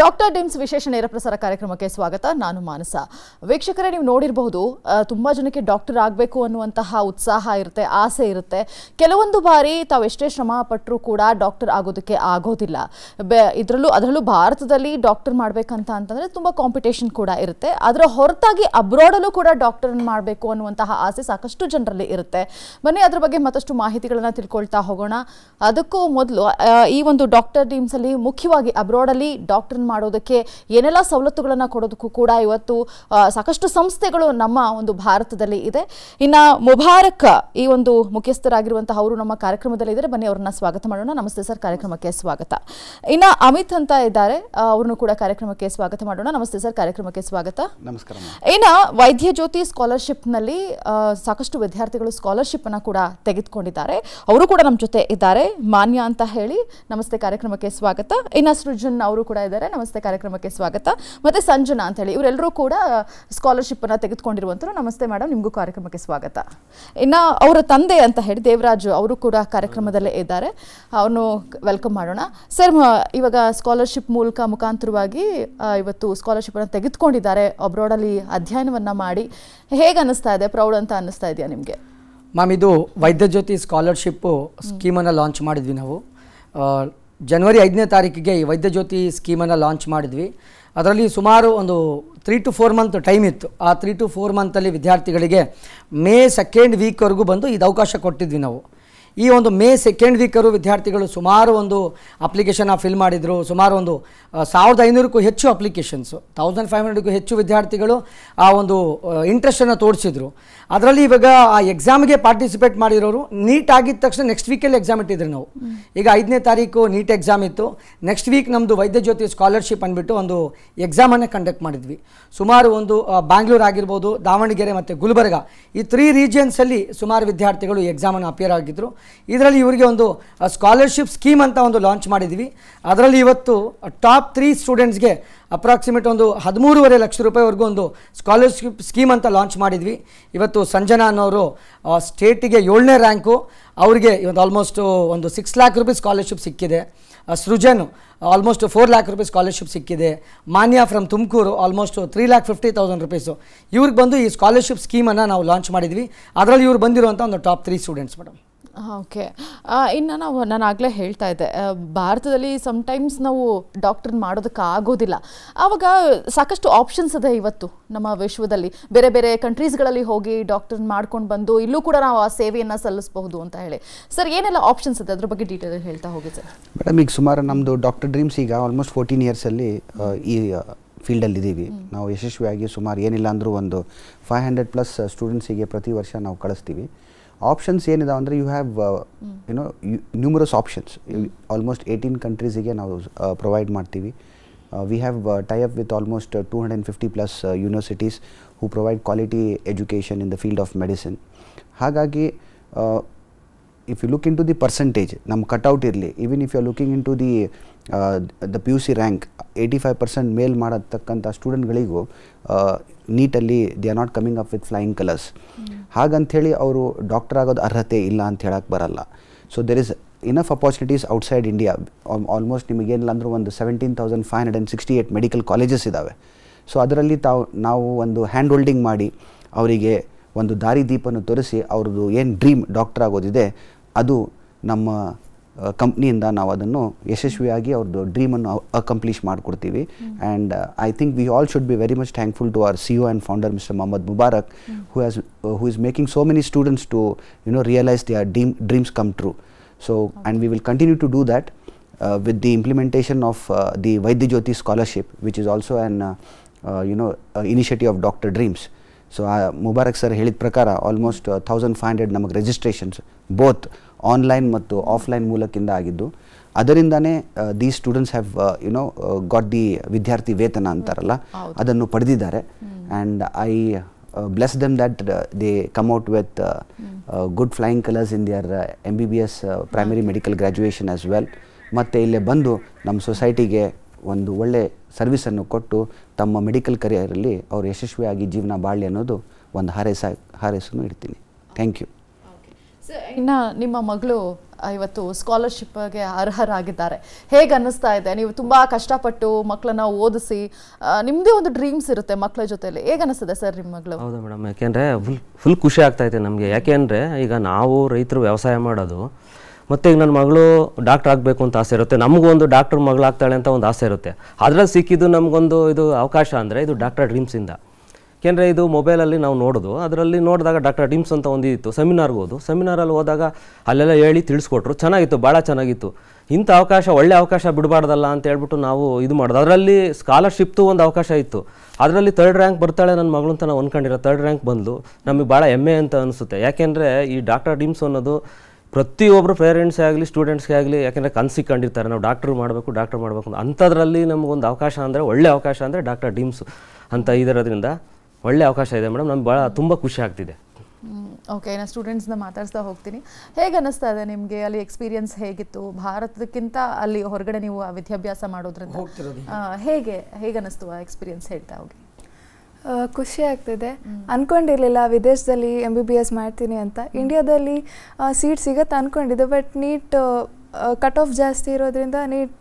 Doctor ಡಿಮ್ಸ್ ವಿಶೇಷ ನೇರ ಪ್ರಸಾರ ಕಾರ್ಯಕ್ರಮಕ್ಕೆ ಸ್ವಾಗತ ನಾನು ಮಾನಸ ವೀಕ್ಷಕರೇ ನೀವು ನೋಡಿರಬಹುದು ತುಂಬ ಜನಕ್ಕೆ ಡಾಕ್ಟರ್ ಆಗಬೇಕು ಅನ್ನುವಂತಹ ಉತ್ಸಾಹ ಇರುತ್ತೆ ಆಸೆ ಇರುತ್ತೆ ಕೆಲವೊಂದು ಬಾರಿ ತಾವು ಎಷ್ಟೇ ಶ್ರಮ ಪಟ್ಟರೂ ಕೂಡ ಡಾಕ್ಟರ್ ಆಗೋದಕ್ಕೆ ಆಗೋದಿಲ್ಲ ಇದರಲ್ಲೂ ಅದರಲ್ಲೂ ಭಾರತದಲ್ಲಿ ಡಾಕ್ಟರ್ ಮಾಡಬೇಕಂತ ಅಂತಂದರೆ ತುಂಬ ಕಾಂಪಿಟೇಷನ್ ಕೂಡ ಇರುತ್ತೆ ಅದರ ಹೊರತಾಗಿ ಅಬ್ರಾಡಲ್ಲೂ ಕೂಡ ಡಾಕ್ಟರ್ ಮಾಡಬೇಕು ಅನ್ನುವಂತಹ ಆಸೆ ಸಾಕಷ್ಟು ಜನರಲ್ಲಿ ಇರುತ್ತೆ ಬನ್ನಿ ಅದರ ಬಗ್ಗೆ ಮತ್ತಷ್ಟು ಮಾಹಿತಿಗಳನ್ನು ತಿಳ್ಕೊಳ್ತಾ ಹೋಗೋಣ ಅದಕ್ಕೂ ಮೊದಲು ಈ ಒಂದು ಡಾಕ್ಟರ್ ಡೀಮ್ಸಲ್ಲಿ ಮುಖ್ಯವಾಗಿ ಅಬ್ರಾಡಲ್ಲಿ ಡಾಕ್ಟರ್ ಮಾಡೋದಕ್ಕೆ ಏನೆಲ್ಲ ಸವಲತ್ತುಗಳನ್ನು ಕೊಡೋದಕ್ಕೂ ಕೂಡ ಇವತ್ತು ಸಾಕಷ್ಟು ಸಂಸ್ಥೆಗಳು ನಮ್ಮ ಒಂದು ಭಾರತದಲ್ಲಿ ಇದೆ ಇನ್ನು ಮುಬಾರಕ್ ಈ ಒಂದು ಮುಖ್ಯಸ್ಥರಾಗಿರುವಂತಹ ಅವರು ನಮ್ಮ ಕಾರ್ಯಕ್ರಮದಲ್ಲಿ ಇದ್ದಾರೆ ಬನ್ನಿ ಅವ್ರನ್ನ ಸ್ವಾಗತ ಮಾಡೋಣ ನಮಸ್ತೆ ಸರ್ ಕಾರ್ಯಕ್ರಮಕ್ಕೆ ಸ್ವಾಗತ ಇನ್ನು ಅಮಿತ್ ಅಂತ ಇದ್ದಾರೆ ಅವ್ರನ್ನು ಕೂಡ ಕಾರ್ಯಕ್ರಮಕ್ಕೆ ಸ್ವಾಗತ ಮಾಡೋಣ ನಮಸ್ತೆ ಸರ್ ಕಾರ್ಯಕ್ರಮಕ್ಕೆ ಸ್ವಾಗತ ನಮಸ್ಕಾರ ಇನ್ನು ವೈದ್ಯ ಜ್ಯೋತಿ ಸ್ಕಾಲರ್ಶಿಪ್ ನಲ್ಲಿ ಸಾಕಷ್ಟು ವಿದ್ಯಾರ್ಥಿಗಳು ಸ್ಕಾಲರ್ಶಿಪ್ ಅನ್ನು ಕೂಡ ತೆಗೆದುಕೊಂಡಿದ್ದಾರೆ ಅವರು ಕೂಡ ನಮ್ಮ ಜೊತೆ ಇದ್ದಾರೆ ಮಾನ್ಯ ಅಂತ ಹೇಳಿ ನಮಸ್ತೆ ಕಾರ್ಯಕ್ರಮಕ್ಕೆ ಸ್ವಾಗತ ಇನ್ನ ಸೃಜನ್ ಅವರು ಕೂಡ ಇದ್ದಾರೆ ನಮಸ್ತೆ ಕಾರ್ಯಕ್ರಮಕ್ಕೆ ಸ್ವಾಗತ ಮತ್ತೆ ಸಂಜನಾ ಅಂತ ಹೇಳಿ ಇವರೆಲ್ಲರೂ ಕೂಡ ಸ್ಕಾಲರ್ಶಿಪ್ ಸ್ಕಾಲರ್ಶಿಪ್ಪನ್ನು ತೆಗೆದುಕೊಂಡಿರುವಂತರು ನಮಸ್ತೆ ಮೇಡಮ್ ನಿಮಗೂ ಕಾರ್ಯಕ್ರಮಕ್ಕೆ ಸ್ವಾಗತ ಇನ್ನು ಅವರ ತಂದೆ ಅಂತ ಹೇಳಿ ದೇವರಾಜು ಅವರು ಕೂಡ ಕಾರ್ಯಕ್ರಮದಲ್ಲೇ ಇದ್ದಾರೆ ಅವನು ವೆಲ್ಕಮ್ ಮಾಡೋಣ ಸರ್ ಇವಾಗ ಸ್ಕಾಲರ್ಶಿಪ್ ಮೂಲಕ ಮುಖಾಂತರವಾಗಿ ಇವತ್ತು ಸ್ಕಾಲರ್ಶಿಪ್ ಅನ್ನ ತೆಗೆದುಕೊಂಡಿದ್ದಾರೆ ಅಬ್ರಾಡಲ್ಲಿ ಅಧ್ಯಯನವನ್ನು ಮಾಡಿ ಹೇಗೆ ಅನ್ನಿಸ್ತಾ ಇದೆ ಪ್ರೌಡ್ ಅಂತ ಅನ್ನಿಸ್ತಾ ಇದೆಯಾ ನಿಮಗೆ ಮ್ಯಾಮ್ ಇದು ವೈದ್ಯ ಜ್ಯೋತಿ ಸ್ಕಾಲರ್ಶಿಪ್ಪು ಸ್ಕೀಮನ್ನು ಲಾಂಚ್ ಮಾಡಿದ್ವಿ ನಾವು ಜನವರಿ ಐದನೇ ತಾರೀಕಿಗೆ ಈ ವೈದ್ಯ ಜ್ಯೋತಿ ಸ್ಕೀಮನ್ನು ಲಾಂಚ್ ಮಾಡಿದ್ವಿ ಅದರಲ್ಲಿ ಸುಮಾರು ಒಂದು three to four month time ಇತ್ತು ಆ ತ್ರೀ ಟು ಫೋರ್ ಮಂತಲ್ಲಿ ವಿದ್ಯಾರ್ಥಿಗಳಿಗೆ ಮೇ ಸೆಕೆಂಡ್ ವೀಕ್ವರೆಗೂ ಬಂದು ಇದು ಅವಕಾಶ ಕೊಟ್ಟಿದ್ವಿ ನಾವು ಈ ಒಂದು ಮೇ ಸೆಕೆಂಡ್ ವೀಕರು ವಿದ್ಯಾರ್ಥಿಗಳು ಸುಮಾರು ಒಂದು ಅಪ್ಲಿಕೇಶನ್ನ ಫಿಲ್ ಮಾಡಿದರು ಸುಮಾರು ಒಂದು ಸಾವಿರದ ಐನೂರಕ್ಕೂ ಹೆಚ್ಚು ಅಪ್ಲಿಕೇಶನ್ಸು ತೌಸಂಡ್ ಫೈವ್ ಹಂಡ್ರೆಡ್ಗೂ ಹೆಚ್ಚು ವಿದ್ಯಾರ್ಥಿಗಳು ಆ ಒಂದು ಇಂಟ್ರೆಸ್ಟನ್ನು ತೋರಿಸಿದ್ರು ಅದರಲ್ಲಿ ಇವಾಗ ಆ ಎಕ್ಸಾಮ್ಗೆ ಪಾರ್ಟಿಸಿಪೇಟ್ ಮಾಡಿರೋರು ನೀಟ್ ಆಗಿದ ತಕ್ಷಣ ನೆಕ್ಸ್ಟ್ ವೀಕಲ್ಲಿ ಎಕ್ಸಾಮ್ ಇಟ್ಟಿದ್ರು ನಾವು ಈಗ ಐದನೇ ತಾರೀಕು ನೀಟ್ ಎಕ್ಸಾಮ್ ಇತ್ತು ನೆಕ್ಸ್ಟ್ ವೀಕ್ ನಮ್ಮದು ವೈದ್ಯ ಜ್ಯೋತಿ ಸ್ಕಾಲರ್ಶಿಪ್ ಅಂದ್ಬಿಟ್ಟು ಒಂದು ಎಕ್ಸಾಮನ್ನು ಕಂಡಕ್ಟ್ ಮಾಡಿದ್ವಿ ಸುಮಾರು ಒಂದು ಬ್ಯಾಂಗ್ಳೂರ್ ಆಗಿರ್ಬೋದು ದಾವಣಗೆರೆ ಮತ್ತು ಗುಲ್ಬರ್ಗ ಈ ತ್ರೀ ರೀಜಿಯನ್ಸಲ್ಲಿ ಸುಮಾರು ವಿದ್ಯಾರ್ಥಿಗಳು ಎಕ್ಸಾಮನ್ನು ಅಪಿಯರ್ ಆಗಿದ್ದರು ಇದರಲ್ಲಿ ಇವರಿಗೆ ಒಂದು ಸ್ಕಾಲರ್ಶಿಪ್ ಸ್ಕೀಮ್ ಅಂತ ಒಂದು ಲಾಂಚ್ ಮಾಡಿದ್ವಿ ಅದರಲ್ಲಿ ಇವತ್ತು ಟಾಪ್ ತ್ರೀ ಸ್ಟೂಡೆಂಟ್ಸ್ಗೆ ಅಪ್ರಾಕ್ಸಿಮೇಟ್ ಒಂದು ಹದಿಮೂರುವರೆ ಲಕ್ಷ ರೂಪಾಯಿವರೆಗೂ ಒಂದು ಸ್ಕಾಲರ್ಶಿಪ್ ಸ್ಕೀಮ್ ಅಂತ ಲಾಂಚ್ ಮಾಡಿದ್ವಿ ಇವತ್ತು ಸಂಜನಾ ಅನ್ನೋರು ಸ್ಟೇಟಿಗೆ ಏಳನೇ ರ್ಯಾಂಕು ಅವರಿಗೆ ಇವತ್ತು ಆಲ್ಮೋಸ್ಟು ಒಂದು ಸಿಕ್ಸ್ ಲ್ಯಾಕ್ ರುಪೀಸ್ ಸ್ಕಾಲರ್ಶಿಪ್ ಸಿಕ್ಕಿದೆ Srujan almost four lakh rupees scholarship ಸಿಕ್ಕಿದೆ Manya from Tumakuru almost three lakh fifty thousand rupees ಇವ್ರಿಗೆ ಬಂದು ಈ ಸ್ಕಾಲರ್ಶಿಪ್ ಸ್ಕೀಮನ್ನು ನಾವು ಲಾಂಚ್ ಮಾಡಿದ್ವಿ ಅದರಲ್ಲಿ ಇವ್ರು ಬಂದಿರುವಂಥ ಒಂದು top three students madam okay ಇನ್ನು ನಾವು ನಾನು ಆಗಲೇ ಹೇಳ್ತಾ ಇದ್ದೆ ಭಾರತದಲ್ಲಿ ಸಮ್ಟೈಮ್ಸ್ ನಾವು ಡಾಕ್ಟರ್ ಮಾಡೋದಕ್ಕೆ ಆಗೋದಿಲ್ಲ ಆವಾಗ ಸಾಕಷ್ಟು ಆಪ್ಷನ್ಸ್ ಇದೆ ಇವತ್ತು ನಮ್ಮ ವಿಶ್ವದಲ್ಲಿ ಬೇರೆ ಬೇರೆ ಕಂಟ್ರೀಸ್ಗಳಲ್ಲಿ ಹೋಗಿ ಡಾಕ್ಟರ್ ಮಾಡ್ಕೊಂಡು ಬಂದು ಇಲ್ಲೂ ಕೂಡ ನಾವು ಆ ಸೇವೆಯನ್ನು ಸಲ್ಲಿಸಬಹುದು ಅಂತ ಹೇಳಿ ಸರ್ ಏನೆಲ್ಲ ಆಪ್ಷನ್ಸ್ ಇದೆ ಅದ್ರ ಬಗ್ಗೆ ಡೀಟೇಲ್ ಹೇಳ್ತಾ ಹೋಗಿ ಸರ್ ಮೇಡಮ್ ಈಗ ಸುಮಾರು ನಮ್ಮದು ಡಾಕ್ಟರ್ ಡ್ರೀಮ್ಸ್ ಈಗ ಆಲ್ಮೋಸ್ಟ್ ಫೋರ್ಟೀನ್ ಇಯರ್ಸಲ್ಲಿ ಈ ಫೀಲ್ಡಲ್ಲಿ ಇದ್ದೀವಿ ನಾವು ಯಶಸ್ವಿಯಾಗಿ ಸುಮಾರು ಏನಿಲ್ಲ ಅಂದರೂ ಒಂದು ಫೈವ್ ಹಂಡ್ರೆಡ್ ಪ್ಲಸ್ ಸ್ಟೂಡೆಂಟ್ಸಿಗೆ ಪ್ರತಿ ವರ್ಷ ನಾವು ಕಳಿಸ್ತೀವಿ ಆಪ್ಷನ್ಸ್ ಏನಿದಾವೆ ಅಂದರೆ you have you know numerous options almost eighteen ಕಂಟ್ರೀಸಿಗೆ ನಾವು ಪ್ರೊವೈಡ್ uh, ಮಾಡ್ತೀವಿ we have tie up with almost two hundred and fifty plus universities who provide quality education in the field of medicine ಹಾಗಾಗಿ uh, you look into the percentage ನಮ್ಮ cut out ಇರಲಿ even if you are looking into the the P U C rank eighty five percent ಮೇಲ್ ಮಾಡತಕ್ಕಂಥ ಸ್ಟೂಡೆಂಟ್ಗಳಿಗೂ ನೀಟಲ್ಲಿ they R not coming up with flying colours ಹಾಗಂಥೇಳಿ ಅವರು doctor ಆಗೋದು ಅರ್ಹತೆ ಇಲ್ಲ ಅಂತ ಹೇಳಕ್ಕೆ ಬರಲ್ಲ so there is enough opportunities outside India almost ನಿಮಗೇನಿಲ್ಲ ಅಂದರೂ ಒಂದು seventeen thousand five hundred and sixty eight medical colleges ಇದ್ದಾವೆ ಸೊ ಅದರಲ್ಲಿ ತಾವು ನಾವು ಒಂದು ಹ್ಯಾಂಡ್ ಹೋಲ್ಡಿಂಗ್ ಮಾಡಿ ಅವರಿಗೆ ಒಂದು ದಾರಿದೀಪನ್ನು ತೋರಿಸಿ ಅವ್ರದ್ದು ಏನು ಡ್ರೀಮ್ ಡಾಕ್ಟರ್ ಆಗೋದಿದೆ ಅದು ನಮ್ಮ ಕಂಪ್ನಿಯಿಂದ ನಾವು ಅದನ್ನು ಯಶಸ್ವಿಯಾಗಿ ಅವ್ರದ್ದು ಡ್ರೀಮನ್ನು ಅಕಂಪ್ಲೀಷ್ ಮಾಡಿಕೊಡ್ತೀವಿ and I think we all should be very much thankful to our C U and founder mister Mohammed Mubarak who has who is making so many students to you know realise the our dream dreams come true so and we will continue to do that with the implementation of the Vaidya Jyothi scholarship which is also an you know initiative of doctor dreams so ಆ Mubarak sir ಹೇಳಿದ ಪ್ರಕಾರ almost thousand five hundred ನಮಗೆ registrations both online ಮತ್ತು offline ಮೂಲಕಿಂದ ಆಗಿದ್ದು ಅದರಿಂದನೇ the students have you know got the ವಿದ್ಯಾರ್ಥಿ ವೇತನ ಅಂತಾರಲ್ಲ ಅದನ್ನು ಪಡೆದಿದ್ದಾರೆ and I bless them that they come out with good flying colours in their M B B S primary medical graduation as well ಮತ್ತು ಇಲ್ಲೇ ಬಂದು ನಮ್ಮ ಸೊಸೈಟಿಗೆ ಒಂದು ಒಳ್ಳೆ ಸರ್ವಿಸನ್ನು ಕೊಟ್ಟು ತಮ್ಮ ಮೆಡಿಕಲ್ ಕರಿಯರಲ್ಲಿ ಅವರು ಯಶಸ್ವಿಯಾಗಿ ಜೀವನ ಬಾಳಿ ಅನ್ನೋದು ಒಂದು ಹಾರೈಸ ಹಾರೈಸನ್ನು ಇಡ್ತೀನಿ ಥ್ಯಾಂಕ್ ಯು ಇನ್ನು ನಿಮ್ಮ ಮಗಳು ಇವತ್ತು ಸ್ಕಾಲರ್ಶಿಪ್ಗೆ ಅರ್ಹರಾಗಿದ್ದಾರೆ ಹೇಗೆ ಅನ್ನಿಸ್ತಾ ಇದೆ ನೀವು ತುಂಬ ಕಷ್ಟಪಟ್ಟು ಮಕ್ಕಳನ್ನ ಓದಿಸಿ ನಿಮ್ಮದೇ ಒಂದು ಡ್ರೀಮ್ಸ್ ಇರುತ್ತೆ ಮಕ್ಕಳ ಜೊತೆಯಲ್ಲಿ ಹೇಗೆ ಅನ್ನಿಸ್ತದೆ ಸರ್ ನಿಮ್ಮ ಮಗಳು ಹೌದಾ ಮೇಡಮ್ ಯಾಕೆಂದರೆ ಫುಲ್ ಫುಲ್ ಖುಷಿ ಆಗ್ತಾ ಇದೆ ನಮಗೆ ಯಾಕೆಂದರೆ ಈಗ ನಾವು ರೈತರು ವ್ಯವಸಾಯ ಮಾಡೋದು ಮತ್ತು ಈಗ ನನ್ನ ಮಗಳು ಡಾಕ್ಟರ್ ಆಗಬೇಕು ಅಂತ ಆಸೆ ಇರುತ್ತೆ ನಮಗೊಂದು ಡಾಕ್ಟ್ರ್ ಮಗಳಾಗ್ತಾಳೆ ಅಂತ ಒಂದು ಆಸೆ ಇರುತ್ತೆ ಅದರಲ್ಲಿ ಸಿಕ್ಕಿದ್ದು ನಮಗೊಂದು ಇದು ಅವಕಾಶ ಅಂದರೆ ಇದು ಡಾಕ್ಟರ್ ಡ್ರೀಮ್ಸಿಂದ ಏಕೆಂದರೆ ಇದು ಮೊಬೈಲಲ್ಲಿ ನಾವು ನೋಡೋದು ಅದರಲ್ಲಿ ನೋಡಿದಾಗ ಡಾಕ್ಟರ್ ಡ್ರೀಮ್ಸ್ ಅಂತ ಒಂದು ಇತ್ತು ಸೆಮಿನಾರ್ಗೆ ಹೋದು ಸೆಮಿನಾರಲ್ಲಿ ಹೋದಾಗ ಅಲ್ಲೆಲ್ಲ ಹೇಳಿ ತಿಳಿಸ್ಕೊಟ್ರು ಚೆನ್ನಾಗಿತ್ತು ಭಾಳ ಚೆನ್ನಾಗಿತ್ತು ಇಂಥ ಅವಕಾಶ ಒಳ್ಳೆ ಅವಕಾಶ ಬಿಡಬಾರ್ದಲ್ಲ ಅಂತ ಹೇಳ್ಬಿಟ್ಟು ನಾವು ಇದು ಮಾಡೋದು ಅದರಲ್ಲಿ ಸ್ಕಾಲರ್ಶಿಪ್ತು ಒಂದು ಅವಕಾಶ ಇತ್ತು ಅದರಲ್ಲಿ ತರ್ಡ್ ರ್ಯಾಂಕ್ ಬರ್ತಾಳೆ ನನ್ನ ಮಗಳು ಅಂತ ನಾವು ಅಂದ್ಕೊಂಡಿರೋ ತರ್ಡ್ ರ್ಯಾಂಕ್ ಬಂದು ನಮಗೆ ಭಾಳ ಹೆಮ್ಮೆ ಅಂತ ಅನಿಸುತ್ತೆ ಯಾಕೆಂದರೆ ಈ ಡಾಕ್ಟರ್ ಡ್ರೀಮ್ಸ್ ಅನ್ನೋದು ಪ್ರತಿಯೊಬ್ಬರು ಪೇರೆಂಟ್ಸ್ ಆಗಲಿ ಸ್ಟೂಡೆಂಟ್ಸ್ಗೆ ಆಗಲಿ ಯಾಕೆಂದರೆ ಕಂಡಿರ್ತಾರೆ ನಾವು ಡಾಕ್ಟ್ರು ಮಾಡಬೇಕು ಡಾಕ್ಟರ್ ಮಾಡಬೇಕು ಅಂತ ಅಂಥದ್ರಲ್ಲಿ ನಮಗೊಂದು ಅವಕಾಶ ಅಂದರೆ ಒಳ್ಳೆ ಅವಕಾಶ ಅಂದರೆ ಡಾಕ್ಟರ್ ಡಿಮ್ಸ್ ಅಂತ ಇದರೋದ್ರಿಂದ ಒಳ್ಳೆ ಅವಕಾಶ ಇದೆ ಮೇಡಮ್ ನಮ್ಗೆ ಭಾಳ ತುಂಬ ಖುಷಿ ಆಗ್ತಿದೆ ಓಕೆ ನಾನು ಸ್ಟೂಡೆಂಟ್ಸ್ನ ಮಾತಾಡ್ತಾ ಹೋಗ್ತೀನಿ ಹೇಗೆ ಅನ್ನಿಸ್ತಾ ಇದೆ ನಿಮಗೆ ಅಲ್ಲಿ ಎಕ್ಸ್ಪೀರಿಯನ್ಸ್ ಹೇಗಿತ್ತು ಭಾರತಕ್ಕಿಂತ ಅಲ್ಲಿ ಹೊರಗಡೆ ನೀವು ವಿದ್ಯಾಭ್ಯಾಸ ಮಾಡೋದ್ರಿಂದ ಹೇಗೆ ಹೇಗೆ ಅನ್ನಿಸ್ತು ಆ ಎಕ್ಸ್ಪೀರಿಯನ್ಸ್ ಹೇಳ್ತಾ ಹೋಗಿ ಖುಷಿ ಆಗ್ತಿದೆ ಅಂದ್ಕೊಂಡಿರಲಿಲ್ಲ ವಿದೇಶದಲ್ಲಿ ಎಂ ಬಿ ಬಿ ಎಸ್ ಮಾಡ್ತೀನಿ ಅಂತ ಇಂಡಿಯಾದಲ್ಲಿ ಸೀಟ್ ಸಿಗತ್ತೆ ಅಂದ್ಕೊಂಡಿದ್ದೆ ಬಟ್ ನೀಟ್ ಕಟ್ ಆಫ್ ಜಾಸ್ತಿ ಇರೋದ್ರಿಂದ ನೀಟ್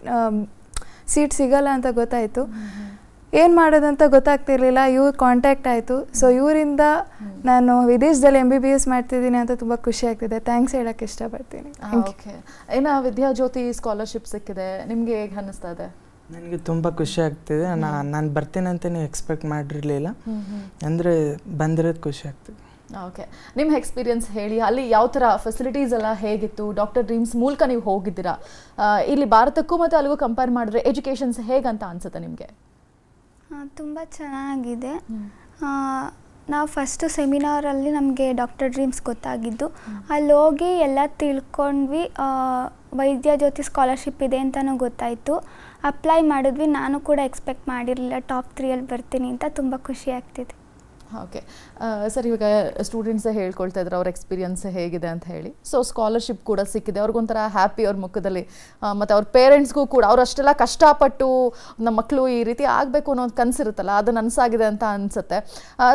ಸೀಟ್ ಸಿಗಲ್ಲ ಅಂತ ಗೊತ್ತಾಯಿತು ಏನು ಮಾಡೋದಂತ ಗೊತ್ತಾಗ್ತಿರ್ಲಿಲ್ಲ ಇವ್ರ ಕಾಂಟ್ಯಾಕ್ಟ್ ಆಯಿತು ಸೊ ಇವರಿಂದ ನಾನು ವಿದೇಶದಲ್ಲಿ ಎಂ ಬಿ ಬಿ ಎಸ್ ಮಾಡ್ತಿದ್ದೀನಿ ಅಂತ ತುಂಬ ಖುಷಿ ಆಗ್ತಿದೆ ಥ್ಯಾಂಕ್ಸ್ ಹೇಳೋಕ್ಕೆ ಇಷ್ಟಪಡ್ತೀನಿ ಓಕೆ ಏನು ವಿದ್ಯಾಜ್ಯೋತಿ ಸ್ಕಾಲರ್ಶಿಪ್ ಸಿಕ್ಕಿದೆ ನಿಮಗೆ ಹೇಗೆ ಅನ್ನಿಸ್ತಾ ಇದೆ ನನಗೆ ತುಂಬ ಖುಷಿ ಆಗ್ತಿದೆ ನಾನು ನಾನು ಅಂತ ನೀವು ಎಕ್ಸ್ಪೆಕ್ಟ್ ಮಾಡಿರಲಿಲ್ಲ ಅಂದರೆ ಬಂದಿರೋದು ಖುಷಿ ಆಗ್ತದೆ ಓಕೆ ನಿಮ್ಮ ಎಕ್ಸ್ಪೀರಿಯನ್ಸ್ ಹೇಳಿ ಅಲ್ಲಿ ಯಾವ ಥರ ಫೆಸಿಲಿಟೀಸ್ ಎಲ್ಲ ಹೇಗಿತ್ತು ಡಾಕ್ಟರ್ ಡ್ರೀಮ್ಸ್ ಮೂಲಕ ನೀವು ಹೋಗಿದ್ದೀರಾ ಇಲ್ಲಿ ಭಾರತಕ್ಕೂ ಮತ್ತು ಅಲ್ಲಿಗೂ ಕಂಪೇರ್ ಮಾಡಿದ್ರೆ ಎಜುಕೇಷನ್ಸ್ ಹೇಗಂತ ಅನ್ಸುತ್ತೆ ನಿಮಗೆ ತುಂಬ ಚೆನ್ನಾಗಿದೆ ನಾವು ಫಸ್ಟು ಸೆಮಿನಾರಲ್ಲಿ ನಮಗೆ ಡಾಕ್ಟರ್ ಡ್ರೀಮ್ಸ್ ಗೊತ್ತಾಗಿದ್ದು ಅಲ್ಲಿ ಹೋಗಿ ಎಲ್ಲ ತಿಳ್ಕೊಂಡ್ವಿ ವೈದ್ಯ ಜ್ಯೋತಿ ಸ್ಕಾಲರ್ಶಿಪ್ ಇದೆ ಅಂತಲೂ ಗೊತ್ತಾಯಿತು ಅಪ್ಲೈ ಮಾಡಿದ್ವಿ ನಾನು ಕೂಡ ಎಕ್ಸ್ಪೆಕ್ಟ್ ಮಾಡಿರಲಿಲ್ಲ ಟಾಪ್ ತ್ರೀಯಲ್ಲಿ ಬರ್ತೀನಿ ಅಂತ ತುಂಬ ಖುಷಿ ಆಗ್ತಿದೆ ಓಕೆ ಸರ್ ಇವಾಗ ಸ್ಟೂಡೆಂಟ್ಸೇ ಹೇಳ್ಕೊಳ್ತಾ ಇದ್ರು ಅವ್ರ ಎಕ್ಸ್ಪೀರಿಯನ್ಸ್ ಹೇಗಿದೆ ಅಂತ ಹೇಳಿ ಸೊ ಸ್ಕಾಲರ್ಶಿಪ್ ಕೂಡ ಸಿಕ್ಕಿದೆ ಅವ್ರಿಗೊಂಥರ ಹ್ಯಾಪಿ ಅವ್ರ ಮುಖದಲ್ಲಿ ಮತ್ತು ಅವ್ರ ಪೇರೆಂಟ್ಸ್ಗೂ ಕೂಡ ಅವ್ರು ಅಷ್ಟೆಲ್ಲ ಕಷ್ಟಪಟ್ಟು ನಮ್ಮ ಮಕ್ಕಳು ಈ ರೀತಿ ಆಗಬೇಕು ಅನ್ನೋ ಒಂದು ಕನಸಿರುತ್ತಲ್ಲ ಅದು ನನಸಾಗಿದೆ ಅಂತ ಅನಿಸುತ್ತೆ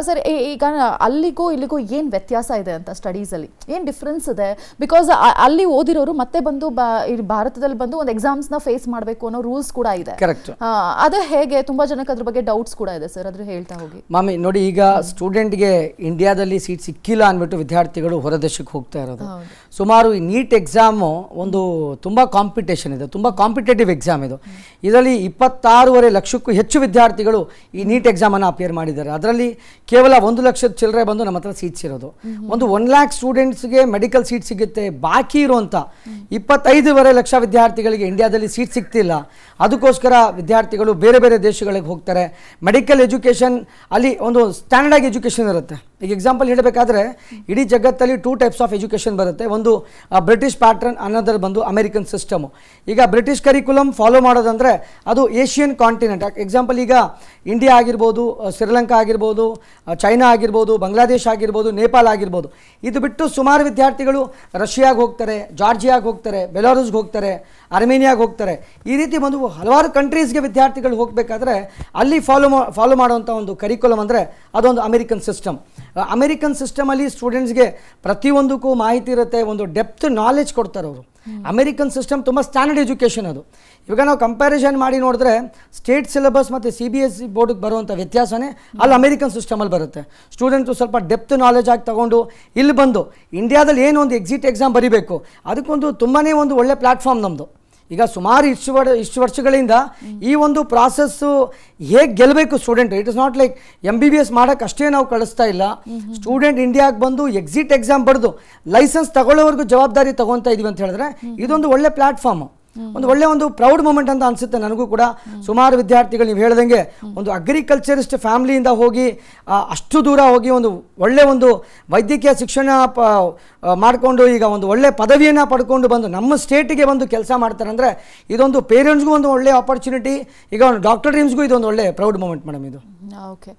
ಸರ್ ಈಗ ಅಲ್ಲಿಗೂ ಇಲ್ಲಿಗೂ ಏನು ವ್ಯತ್ಯಾಸ ಇದೆ ಅಂತ ಸ್ಟಡೀಸಲ್ಲಿ ಏನು ಡಿಫ್ರೆನ್ಸ್ ಇದೆ ಬಿಕಾಸ್ ಅಲ್ಲಿ ಓದಿರೋರು ಮತ್ತೆ ಬಂದು ಭಾರತದಲ್ಲಿ ಬಂದು ಒಂದು ಎಕ್ಸಾಮ್ಸ್ನ ಫೇಸ್ ಮಾಡಬೇಕು ಅನ್ನೋ ರೂಲ್ಸ್ ಕೂಡ ಇದೆ ಅದು ಹೇಗೆ ತುಂಬ ಜನಕ್ಕೆ ಅದ್ರ ಬಗ್ಗೆ ಡೌಟ್ಸ್ ಕೂಡ ಇದೆ ಸರ್ ಅದ್ರ ಹೇಳ್ತಾ ಹೋಗಿ ಮಾಮಿ ನೋಡಿ ಈಗ ಸ್ಟೂಡೆಂಟ್ಗೆ ಇಂಡಿಯಾದಲ್ಲಿ ಸೀಟ್ ಸಿಕ್ಕಿಲ್ಲ ಅಂದ್ಬಿಟ್ಟು ವಿದ್ಯಾರ್ಥಿಗಳು ಹೊರದೇಶಕ್ಕೆ ಹೋಗ್ತಾ ಇರೋದು ಸುಮಾರು ಈ ನೀಟ್ ಎಕ್ಸಾಮು ಒಂದು ತುಂಬ ಕಾಂಪಿಟೇಷನ್ ಇದೆ ತುಂಬ ಕಾಂಪಿಟೇಟಿವ್ ಎಕ್ಸಾಮ್ ಇದು ಇದರಲ್ಲಿ ಇಪ್ಪತ್ತಾರೂವರೆ ಲಕ್ಷಕ್ಕೂ ಹೆಚ್ಚು ವಿದ್ಯಾರ್ಥಿಗಳು ಈ ನೀಟ್ ಎಕ್ಸಾಮನ್ನು ಅಪಿಯರ್ ಮಾಡಿದ್ದಾರೆ ಅದರಲ್ಲಿ ಕೇವಲ ಒಂದು ಲಕ್ಷದ ಚಿಲ್ಲರೆ ಬಂದು ನಮ್ಮ ಹತ್ರ ಸೀಟ್ಸ್ ಇರೋದು ಒಂದು ಒನ್ ಲ್ಯಾಕ್ ಸ್ಟೂಡೆಂಟ್ಸ್ಗೆ ಮೆಡಿಕಲ್ ಸೀಟ್ ಸಿಗುತ್ತೆ ಬಾಕಿ ಇರುವಂಥ ಇಪ್ಪತ್ತೈದೂವರೆ ಲಕ್ಷ ವಿದ್ಯಾರ್ಥಿಗಳಿಗೆ ಇಂಡಿಯಾದಲ್ಲಿ ಸೀಟ್ ಸಿಗ್ತಿಲ್ಲ ಅದಕ್ಕೋಸ್ಕರ ವಿದ್ಯಾರ್ಥಿಗಳು ಬೇರೆ ಬೇರೆ ದೇಶಗಳಿಗೆ ಹೋಗ್ತಾರೆ ಮೆಡಿಕಲ್ ಎಜುಕೇಷನ್ ಅಲ್ಲಿ ಒಂದು ಸ್ಟ್ಯಾಂಡರ್ಡ್ ಸ್ಟ್ಯಾಂಡಾಗಿ ಎಜುಕೇಷನ್ ಇರುತ್ತೆ ಈಗ ಎಕ್ಸಾಂಪಲ್ ಹೇಳಬೇಕಾದ್ರೆ ಇಡೀ ಜಗತ್ತಲ್ಲಿ ಟೂ ಟೈಪ್ಸ್ ಆಫ್ ಎಜುಕೇಷನ್ ಬರುತ್ತೆ ಒಂದು ಬ್ರಿಟಿಷ್ ಪ್ಯಾಟ್ರನ್ ಅನ್ನೋದ್ರ ಬಂದು ಅಮೆರಿಕನ್ ಸಿಸ್ಟಮು ಈಗ ಬ್ರಿಟಿಷ್ ಕರಿಕ್ಯುಲಮ್ ಫಾಲೋ ಮಾಡೋದಂದರೆ ಅದು ಏಷ್ಯನ್ ಕಾಂಟಿನೆಂಟ್ ಎಕ್ಸಾಂಪಲ್ ಈಗ ಇಂಡಿಯಾ ಆಗಿರ್ಬೋದು ಶ್ರೀಲಂಕಾ ಆಗಿರ್ಬೋದು ಚೈನಾ ಆಗಿರ್ಬೋದು ಬಾಂಗ್ಲಾದೇಶ್ ಆಗಿರ್ಬೋದು ನೇಪಾಳ ಆಗಿರ್ಬೋದು ಇದು ಬಿಟ್ಟು ಸುಮಾರು ವಿದ್ಯಾರ್ಥಿಗಳು ರಷ್ಯಾಗೆ ಹೋಗ್ತಾರೆ ಜಾರ್ಜಿಯಾಗೆ ಹೋಗ್ತಾರೆ ಬೆಲಾರೂಸ್ಗೆ ಹೋಗ್ತಾರೆ ಅರ್ಮೇನಿಯಾಗೆ ಹೋಗ್ತಾರೆ ಈ ರೀತಿ ಬಂದು ಹಲವಾರು ಕಂಟ್ರೀಸ್ಗೆ ವಿದ್ಯಾರ್ಥಿಗಳು ಹೋಗಬೇಕಾದ್ರೆ ಅಲ್ಲಿ ಫಾಲೋ ಮಾ ಫಾಲೋ ಮಾಡುವಂಥ ಒಂದು ಕರಿಕ್ಯುಲಮ್ ಅಂದರೆ ಅದೊಂದು ಅಮೆರಿಕನ್ ಸಿಸ್ಟಮ್ ಅಮೇರಿಕನ್ ಸಿಸ್ಟಮಲ್ಲಿ ಸ್ಟೂಡೆಂಟ್ಸ್ಗೆ ಪ್ರತಿಯೊಂದಕ್ಕೂ ಮಾಹಿತಿ ಇರುತ್ತೆ ಒಂದು ಡೆಪ್ತ್ ನಾಲೆಜ್ ಕೊಡ್ತಾರೆ ಅವರು ಅಮೇರಿಕನ್ ಸಿಸ್ಟಮ್ ತುಂಬ ಸ್ಟ್ಯಾಂಡರ್ಡ್ ಎಜುಕೇಷನ್ ಅದು ಇವಾಗ ನಾವು ಕಂಪ್ಯಾರಿಸನ್ ಮಾಡಿ ನೋಡಿದ್ರೆ ಸ್ಟೇಟ್ ಸಿಲೆಬಸ್ ಮತ್ತು ಸಿ ಬಿ ಎಸ್ ಸಿ ಬೋರ್ಡಿಗೆ ಬರುವಂಥ ವ್ಯತ್ಯಾಸನೇ ಅಲ್ಲಿ ಅಮೇರಿಕನ್ ಸಿಸ್ಟಮಲ್ಲಿ ಬರುತ್ತೆ ಸ್ಟೂಡೆಂಟ್ಸು ಸ್ವಲ್ಪ ಡೆಪ್ತ್ ನಾಲೆಜ್ ಆಗಿ ತೊಗೊಂಡು ಇಲ್ಲಿ ಬಂದು ಇಂಡಿಯಾದಲ್ಲಿ ಏನು ಒಂದು ಎಕ್ಸಿಟ್ ಎಕ್ಸಾಮ್ ಬರೀಬೇಕು ಅದಕ್ಕೊಂದು ತುಂಬಾ ಒಂದು ಒಳ್ಳೆ ಪ್ಲ್ಯಾಟ್ಫಾರ್ಮ್ ನಮ್ಮದು ಈಗ ಸುಮಾರು ಇಷ್ಟು ಇಷ್ಟು ವರ್ಷಗಳಿಂದ ಈ ಒಂದು ಪ್ರಾಸೆಸ್ಸು ಹೇಗೆ ಗೆಲ್ಲಬೇಕು student it is not like M B B S ಮಾಡೋಕ್ಕೆ ಅಷ್ಟೇ ನಾವು ಕಳಿಸ್ತಾ ಇಲ್ಲ ಸ್ಟೂಡೆಂಟ್ ಇಂಡಿಯಾಗೆ ಬಂದು ಎಕ್ಸಿಟ್ ಎಕ್ಸಾಮ್ ಬರೆದು ಲೈಸೆನ್ಸ್ ತಗೊಳ್ಳೋವರೆಗೂ ಜವಾಬ್ದಾರಿ ತಗೊತಾ ಇದೀವಿ ಅಂತ ಹೇಳಿದ್ರೆ ಇದೊಂದು ಒಳ್ಳೆ ಪ್ಲಾಟ್ಫಾರ್ಮು ಒಂದು ಒಳ್ಳೆ ಒಂದು ಪ್ರೌಡ್ ಮೂಮೆಂಟ್ ಅಂತ ಅನಿಸುತ್ತೆ ನನಗೂ ಕೂಡ ಸುಮಾರು ವಿದ್ಯಾರ್ಥಿಗಳು ನೀವು ಹೇಳ್ದಂಗೆ ಒಂದು ಅಗ್ರಿಕಲ್ಚರಿಸ್ಟ್ ಫ್ಯಾಮ್ಲಿಯಿಂದ ಹೋಗಿ ಅಷ್ಟು ದೂರ ಹೋಗಿ ಒಂದು ಒಳ್ಳೆ ಒಂದು ವೈದ್ಯಕೀಯ ಶಿಕ್ಷಣ ಪ ಮಾಡಿಕೊಂಡು ಈಗ ಒಂದು ಒಳ್ಳೆ ಪದವಿಯನ್ನು ಪಡ್ಕೊಂಡು ಬಂದು ನಮ್ಮ ಸ್ಟೇಟಿಗೆ ಬಂದು ಕೆಲಸ ಮಾಡ್ತಾರೆ ಅಂದರೆ ಇದೊಂದು ಪೇರೆಂಟ್ಸ್ಗೂ ಒಂದು ಒಳ್ಳೆ ಆಪರ್ಚುನಿಟಿ ಈಗ ಒಂದು ಡಾಕ್ಟರ್ ಡ್ರೀಮ್ಸ್ಗೂ ಇದೊಂದು ಒಳ್ಳೆ ಪ್ರೌಡ್ ಮೂಮೆಂಟ್ ಮೇಡಮ್ ಇದು ಓಕೆ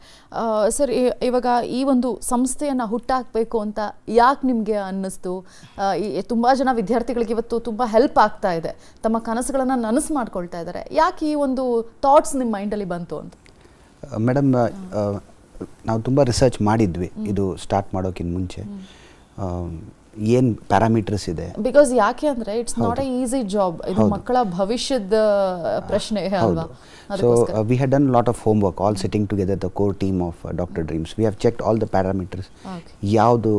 ಸರ್ ಇವಾಗ ಈ ಒಂದು ಸಂಸ್ಥೆಯನ್ನು ಹುಟ್ಟಾಕಬೇಕು ಅಂತ ಯಾಕೆ ನಿಮಗೆ ಅನ್ನಿಸ್ತು ತುಂಬ ಜನ ವಿದ್ಯಾರ್ಥಿಗಳಿಗೆ ಇವತ್ತು ತುಂಬ ಹೆಲ್ಪ್ ಆಗ್ತಾ ಇದೆ ತಮ್ಮ ಕನಸುಗಳನ್ನು ನನಸು ಮಾಡ್ಕೊಳ್ತಾ ಇದ್ದಾರೆ ಯಾಕೆ ಈ ಒಂದು ಥಾಟ್ಸ್ ನಿಮ್ಮ ಮೈಂಡಲ್ಲಿ ಬಂತು ಅಂತ ಮೇಡಮ್ ನಾವು ತುಂಬ ರಿಸರ್ಚ್ ಮಾಡಿದ್ವಿ ಇದು ಸ್ಟಾರ್ಟ್ ಮಾಡೋಕ್ಕಿಂತ ಮುಂಚೆ ಏನು ಪ್ಯಾರಾಮೀಟರ್ಸ್ ಇದೆ ಬಿಕಾಸ್ ಯಾಕೆ ಅಂದರೆ it's not a easy job ಇದು ಮಕ್ಕಳ ಭವಿಷ್ಯದ ಪ್ರಶ್ನೆ ಅಲ್ವಾ so we had done lot of homework all sitting together the core team of doctor dreams we have checked all the parameters ಯಾವುದು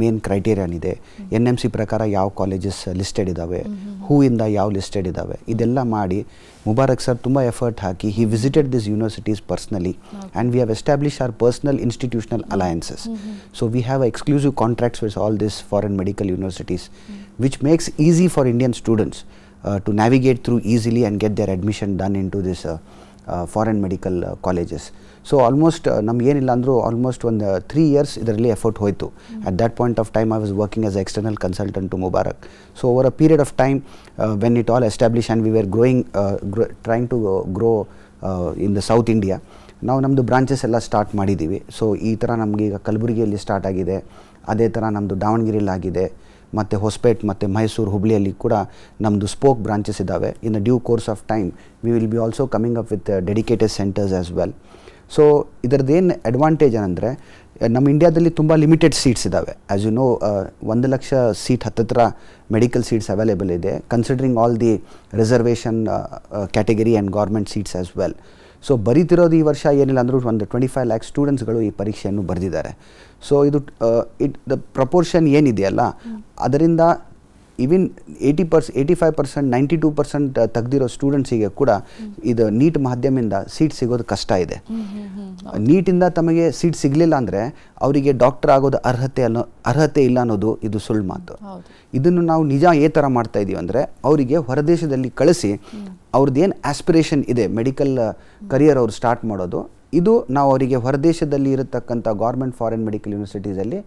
ಮೇನ್ ಕ್ರೈಟೀರಿಯನ್ ಇದೆ N M C ಪ್ರಕಾರ ಯಾವ colleges listed ಇದ್ದಾವೆ ಹೂವಿಂದ ಯಾವ ಲಿಸ್ಟೆಡ್ ಇದ್ದಾವೆ ಇದೆಲ್ಲ ಮಾಡಿ ಮುಬಾರಕ್ ಸರ್ ತುಂಬ ಎಫರ್ಟ್ ಹಾಕಿ he visited this universities personally and we have establish our personal institutional alliances so we have exclusive contracts with all this foreign medical universities which makes easy for Indian students to navigate through easily and get their admission done into this foreign medical colleges so almost ನಮ್ಗೆ ಏನಿಲ್ಲ ಅಂದರೂ almost ಒಂದು three years ಇದರಲ್ಲಿ effort ಹೋಯಿತು at that point of time I was working as external consultant to Mubarak so over a period of time when it all establish and we were growing trying to grow in the South India ನಾವು ನಮ್ಮದು branches ಎಲ್ಲ start ಮಾಡಿದ್ದೀವಿ so ಈ ಥರ ನಮಗೀಗ ಕಲಬುರಗಿಯಲ್ಲಿ start ಆಗಿದೆ ಅದೇ ಥರ ನಮ್ಮದು ದಾವಣಗೆರೆಯಲ್ಲಾಗಿದೆ ಮತ್ತು ಹೊಸಪೇಟ್ ಮತ್ತು ಮೈಸೂರು ಹುಬ್ಳಿಯಲ್ಲಿ ಕೂಡ ನಮ್ಮದು ಸ್ಪೋಕ್ ಬ್ರಾಂಚಸ್ ಇದ್ದಾವೆ in a due course of time we will be also coming up with dedicated centres as well so ಇದರದ್ದೇನು ಅಡ್ವಾಂಟೇಜ್ ಏನಂದರೆ ನಮ್ಮ ಇಂಡಿಯಾದಲ್ಲಿ ತುಂಬ ಲಿಮಿಟೆಡ್ ಸೀಟ್ಸ್ ಇದ್ದಾವೆ ಆ್ಯಸ್ ಯು ನೋ ಒಂದು ಲಕ್ಷ ಸೀಟ್ ಹತ್ತತ್ರ ಮೆಡಿಕಲ್ ಸೀಟ್ಸ್ ಅವೈಲೇಬಲ್ ಇದೆ considering all the reservation category and government seats as well so ಬರೀತಿರೋದು ಈ ವರ್ಷ ಏನಿಲ್ಲ ಅಂದರೂ ಒಂದು ಟ್ವೆಂಟಿ ಫೈವ್ ಲ್ಯಾಕ್ ಸ್ಟೂಡೆಂಟ್ಸ್ಗಳು ಈ ಪರೀಕ್ಷೆಯನ್ನು ಬರೆದಿದ್ದಾರೆ ಸೊ ಇದು ಇಟ್ ದ ಪ್ರಪೋರ್ಷನ್ ಏನಿದೆಯಲ್ಲ ಅದರಿಂದ even eighty per eighty five percent ninety two percent ತೆಗ್ದಿರೋ ಸ್ಟೂಡೆಂಟ್ಸಿಗೆ ಕೂಡ ಇದು ನೀಟ್ ಮಾಧ್ಯಮದಿಂದ ಸೀಟ್ ಸಿಗೋದು ಕಷ್ಟ ಇದೆ ನೀಟಿಂದ ತಮಗೆ ಸೀಟ್ ಸಿಗಲಿಲ್ಲ ಅಂದರೆ ಅವರಿಗೆ ಡಾಕ್ಟರ್ ಆಗೋದು ಅರ್ಹತೆ ಅನ್ನೋ ಅರ್ಹತೆ ಇಲ್ಲ ಅನ್ನೋದು ಇದು ಸುಳ್ಳು ಮಾತು ಇದನ್ನು ನಾವು ನಿಜ ಏ ಥರ ಮಾಡ್ತಾ ಇದ್ದೀವಿ ಅಂದರೆ ಅವರಿಗೆ ಹೊರದೇಶದಲ್ಲಿ ಕಳಿಸಿ ಏನು ಆಸ್ಪಿರೇಷನ್ ಇದೆ ಮೆಡಿಕಲ್ ಕರಿಯರ್ ಅವರು ಸ್ಟಾರ್ಟ್ ಮಾಡೋದು ಇದು ನಾವು ಅವರಿಗೆ ಹೊರದೇಶದಲ್ಲಿ ಇರತಕ್ಕಂಥ ಗೌರ್ಮೆಂಟ್ ಫಾರಿನ್ ಮೆಡಿಕಲ್ ಯೂನಿವರ್ಸಿಟೀಸಲ್ಲಿ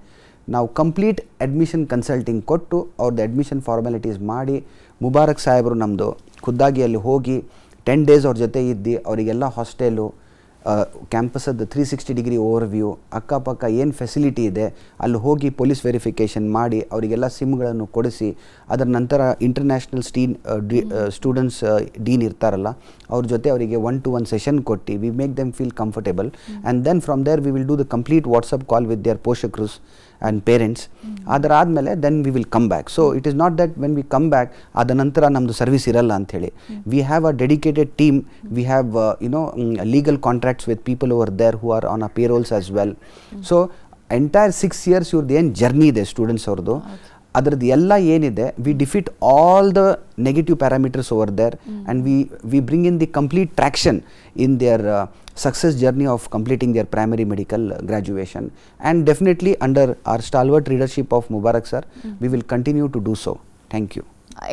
ನಾವು ಕಂಪ್ಲೀಟ್ ಅಡ್ಮಿಷನ್ ಕನ್ಸಲ್ಟಿಂಗ್ ಕೊಟ್ಟು ಅವ್ರದ್ದು ಅಡ್ಮಿಷನ್ ಫಾರ್ಮ್ಯಾಲಿಟೀಸ್ ಮಾಡಿ ಮುಬಾರಕ್ ಸಾಹೇಬರು ನಮ್ಮದು ಖುದ್ದಾಗಿ ಅಲ್ಲಿ ಹೋಗಿ ಟೆನ್ ಡೇಸ್ ಅವ್ರ ಜೊತೆ ಇದ್ದು ಅವರಿಗೆಲ್ಲ ಹಾಸ್ಟೆಲು ಕ್ಯಾಂಪಸದ್ದು three sixty degree overview ಅಕ್ಕಪಕ್ಕ ಏನು ಫೆಸಿಲಿಟಿ ಇದೆ ಅಲ್ಲಿ ಹೋಗಿ ಪೊಲೀಸ್ ವೆರಿಫಿಕೇಷನ್ ಮಾಡಿ ಅವರಿಗೆಲ್ಲ ಸಿಮ್ಗಳನ್ನು ಕೊಡಿಸಿ ಅದರ ನಂತರ ಇಂಟರ್ನ್ಯಾಷನಲ್ ಸ್ಟೀನ್ ಡಿ ಸ್ಟೂಡೆಂಟ್ಸ್ ಡೀನ್ ಇರ್ತಾರಲ್ಲ ಅವ್ರ ಜೊತೆ ಅವರಿಗೆ ಒನ್ ಟು ಒನ್ ಸೆಷನ್ ಕೊಟ್ಟು we make them feel comfortable and then from there we will do the complete WhatsApp call with their ಪೋಷಕರು ಆ್ಯಂಡ್ ಪೇರೆಂಟ್ಸ್ ಅದರಾದಮೇಲೆ then we will come back so it is not that when we come back ಅದ ನಂತರ ನಮ್ಮದು service ಇರಲ್ಲ ಅಂಥೇಳಿ we have a dedicated team we have you know legal contracts with people over there who are on a payrolls as well so entire six years ಇವ್ರದ್ದು ಏನು journey ಇದೆ students ಅವ್ರದ್ದು ಅದ್ರದ್ದು ಎಲ್ಲ ಏನಿದೆ we defeat all the negative parameters over there and we we bring in the complete traction in their success journey of completing their primary medical graduation and definitely under our stalwart leadership of Mubarak sir we will continue to do so thank you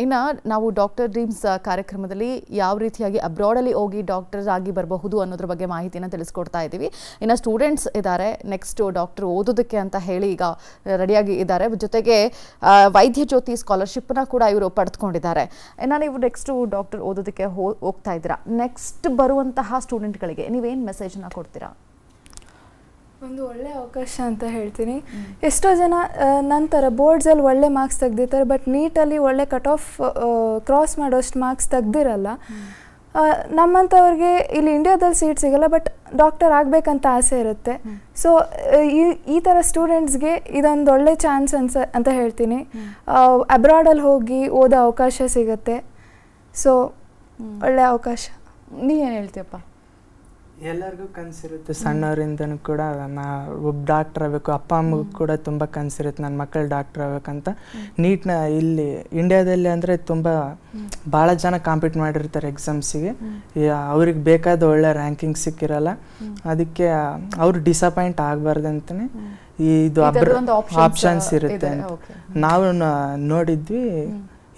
ಇನ್ನು ನಾವು doctor dreams ಕಾರ್ಯಕ್ರಮದಲ್ಲಿ ಯಾವ ರೀತಿಯಾಗಿ ಅಬ್ರಾಡಲ್ಲಿ ಹೋಗಿ doctor ಆಗಿ ಬರಬಹುದು ಅನ್ನೋದ್ರ ಬಗ್ಗೆ ಮಾಹಿತಿನ ತಿಳಿಸ್ಕೊಡ್ತಾ ಇದ್ದೀವಿ ಇನ್ನು ಸ್ಟೂಡೆಂಟ್ಸ್ ಇದ್ದಾರೆ ನೆಕ್ಸ್ಟ್ ಡಾಕ್ಟರ್ ಓದೋದಕ್ಕೆ ಅಂತ ಹೇಳಿ ಈಗ ರೆಡಿಯಾಗಿ ಇದ್ದಾರೆ ಜೊತೆಗೆ ವೈದ್ಯ ಜ್ಯೋತಿ ಸ್ಕಾಲರ್ಶಿಪ್ನ ಕೂಡ ಇವರು ಪಡೆದುಕೊಂಡಿದ್ದಾರೆ ಇನ್ನು ನೀವು ನೆಕ್ಸ್ಟು ಡಾಕ್ಟರ್ ಓದೋದಕ್ಕೆ ಹೋಗ್ತಾ ಇದ್ದೀರಾ ನೆಕ್ಸ್ಟ್ ಬರುವಂತಹ ಸ್ಟೂಡೆಂಟ್ಗಳಿಗೆ ನೀವೇನು ಮೆಸೇಜನ್ನು ಕೊಡ್ತೀರಾ ಒಂದು ಒಳ್ಳೆ ಅವಕಾಶ ಅಂತ ಹೇಳ್ತೀನಿ ಎಷ್ಟೋ ಜನ ನಂತರ ಬೋರ್ಡ್ಸಲ್ಲಿ ಒಳ್ಳೆ ಮಾರ್ಕ್ಸ್ ತೆಗ್ದಿರ್ತಾರೆ ಬಟ್ ನೀಟಲ್ಲಿ ಒಳ್ಳೆ ಕಟ್ ಆಫ್ ಕ್ರಾಸ್ ಮಾಡೋಷ್ಟು ಮಾರ್ಕ್ಸ್ ತೆಗ್ದಿರಲ್ಲ ನಮ್ಮಂಥವ್ರಿಗೆ ಇಲ್ಲಿ ಇಂಡಿಯಾದಲ್ಲಿ ಸೀಟ್ ಸಿಗಲ್ಲ ಬಟ್ ಡಾಕ್ಟರ್ ಆಗಬೇಕಂತ ಆಸೆ ಇರುತ್ತೆ ಸೊ ಈ ಈ ಥರ ಸ್ಟೂಡೆಂಟ್ಸ್ಗೆ ಇದೊಂದು ಒಳ್ಳೆ ಚಾನ್ಸ್ ಅನ್ಸ ಅಂತ ಹೇಳ್ತೀನಿ ಅಬ್ರಾಡಲ್ಲಿ ಹೋಗಿ ಓದೋ ಅವಕಾಶ ಸಿಗುತ್ತೆ ಸೊ ಒಳ್ಳೆ ಅವಕಾಶ ನೀ ಏನು ಹೇಳ್ತೀಯಪ್ಪ ಎಲ್ಲರಿಗೂ ಕನಸಿರುತ್ತೆ ಸಣ್ಣವರಿಂದನೂ ಕೂಡ ನಾ ಒಬ್ಬ ಡಾಕ್ಟರ್ ಆಗಬೇಕು ಅಪ್ಪ ಅಮ್ಮಗೂ ಕೂಡ ತುಂಬ ಕನಸಿರುತ್ತೆ ನನ್ನ ಮಕ್ಕಳು ಡಾಕ್ಟರ್ ಆಗ್ಬೇಕಂತ ನೀಟ್ನ ಇಲ್ಲಿ ಇಂಡಿಯಾದಲ್ಲಿ ಅಂದರೆ ತುಂಬ ಭಾಳ ಜನ ಕಾಂಪೀಟ್ ಮಾಡಿರ್ತಾರೆ ಎಕ್ಸಾಮ್ಸಿಗೆ ಅವ್ರಿಗೆ ಬೇಕಾದ ಒಳ್ಳೆ ರ್ಯಾಂಕಿಂಗ್ ಸಿಕ್ಕಿರಲ್ಲ ಅದಕ್ಕೆ ಅವ್ರು ಡಿಸಪಾಯಿಂಟ್ ಈ ಇದು ಆಪ್ಷನ್ಸ್ ಇರುತ್ತೆ ನಾವು ನೋಡಿದ್ವಿ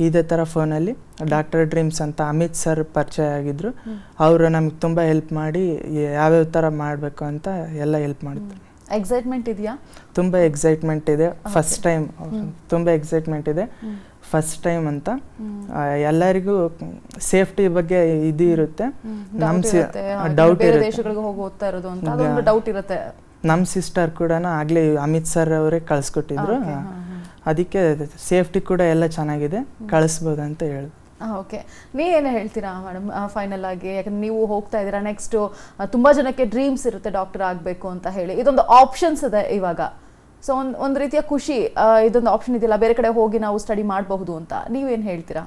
ಇದೇ ಥರ ಫೋನಲ್ಲಿ ಡಾಕ್ಟರ್ ಡ್ರೀಮ್ಸ್ ಅಂತ ಅಮಿತ್ ಸರ್ ಪರಿಚಯ ಆಗಿದ್ರು ಅವರು ನಮಗೆ ತುಂಬ ಹೆಲ್ಪ್ ಮಾಡಿ ಯಾವ್ಯಾವ ಥರ ಮಾಡಬೇಕು ಅಂತ ಎಲ್ಲ ಹೆಲ್ಪ್ ಮಾಡ್ತಾರೆ ಎಕ್ಸೈಟ್ಮೆಂಟ್ ಇದೆಯಾ ತುಂಬ ಎಕ್ಸೈಟ್ಮೆಂಟ್ ಇದೆ ಫಸ್ಟ್ ಟೈಮ್ ತುಂಬ ಎಕ್ಸೈಟ್ಮೆಂಟ್ ಇದೆ ಫಸ್ಟ್ ಟೈಮ್ ಅಂತ ಎಲ್ಲರಿಗೂ ಸೇಫ್ಟಿ ಬಗ್ಗೆ ಇದು ಇರುತ್ತೆ ನಮ್ಮ ಸಿಸ್ಟರ್ ಕೂಡ ಆಗ್ಲೇ ಅಮಿತ್ ಸರ್ ಅವರೇ ಕಳ್ಸಿಕೊಟ್ಟಿದ್ರು ಅದಕ್ಕೆ ಸೇಫ್ಟಿ ಕೂಡ ಎಲ್ಲ ಚೆನ್ನಾಗಿದೆ ಕಳಿಸ್ಬೋದು ಅಂತ ಹೇಳಿ ಓಕೆ ನೀವೇನು ಹೇಳ್ತೀರಾ ಮೇಡಮ್ ಫೈನಲ್ ಆಗಿ ಯಾಕಂದ್ರೆ ನೀವು ಹೋಗ್ತಾ ಇದ್ದೀರಾ ನೆಕ್ಸ್ಟ್ ತುಂಬ ಜನಕ್ಕೆ ಡ್ರೀಮ್ಸ್ ಇರುತ್ತೆ ಡಾಕ್ಟರ್ ಆಗಬೇಕು ಅಂತ ಹೇಳಿ ಇದೊಂದು ಆಪ್ಷನ್ಸ್ ಇದೆ ಇವಾಗ ಸೊ ಒಂದು ಒಂದು ರೀತಿಯ ಖುಷಿ ಇದೊಂದು ಆಪ್ಷನ್ ಇದೆಯಲ್ಲ ಬೇರೆ ಕಡೆ ಹೋಗಿ ನಾವು ಸ್ಟಡಿ ಮಾಡಬಹುದು ಅಂತ ನೀವೇನು ಹೇಳ್ತೀರಾ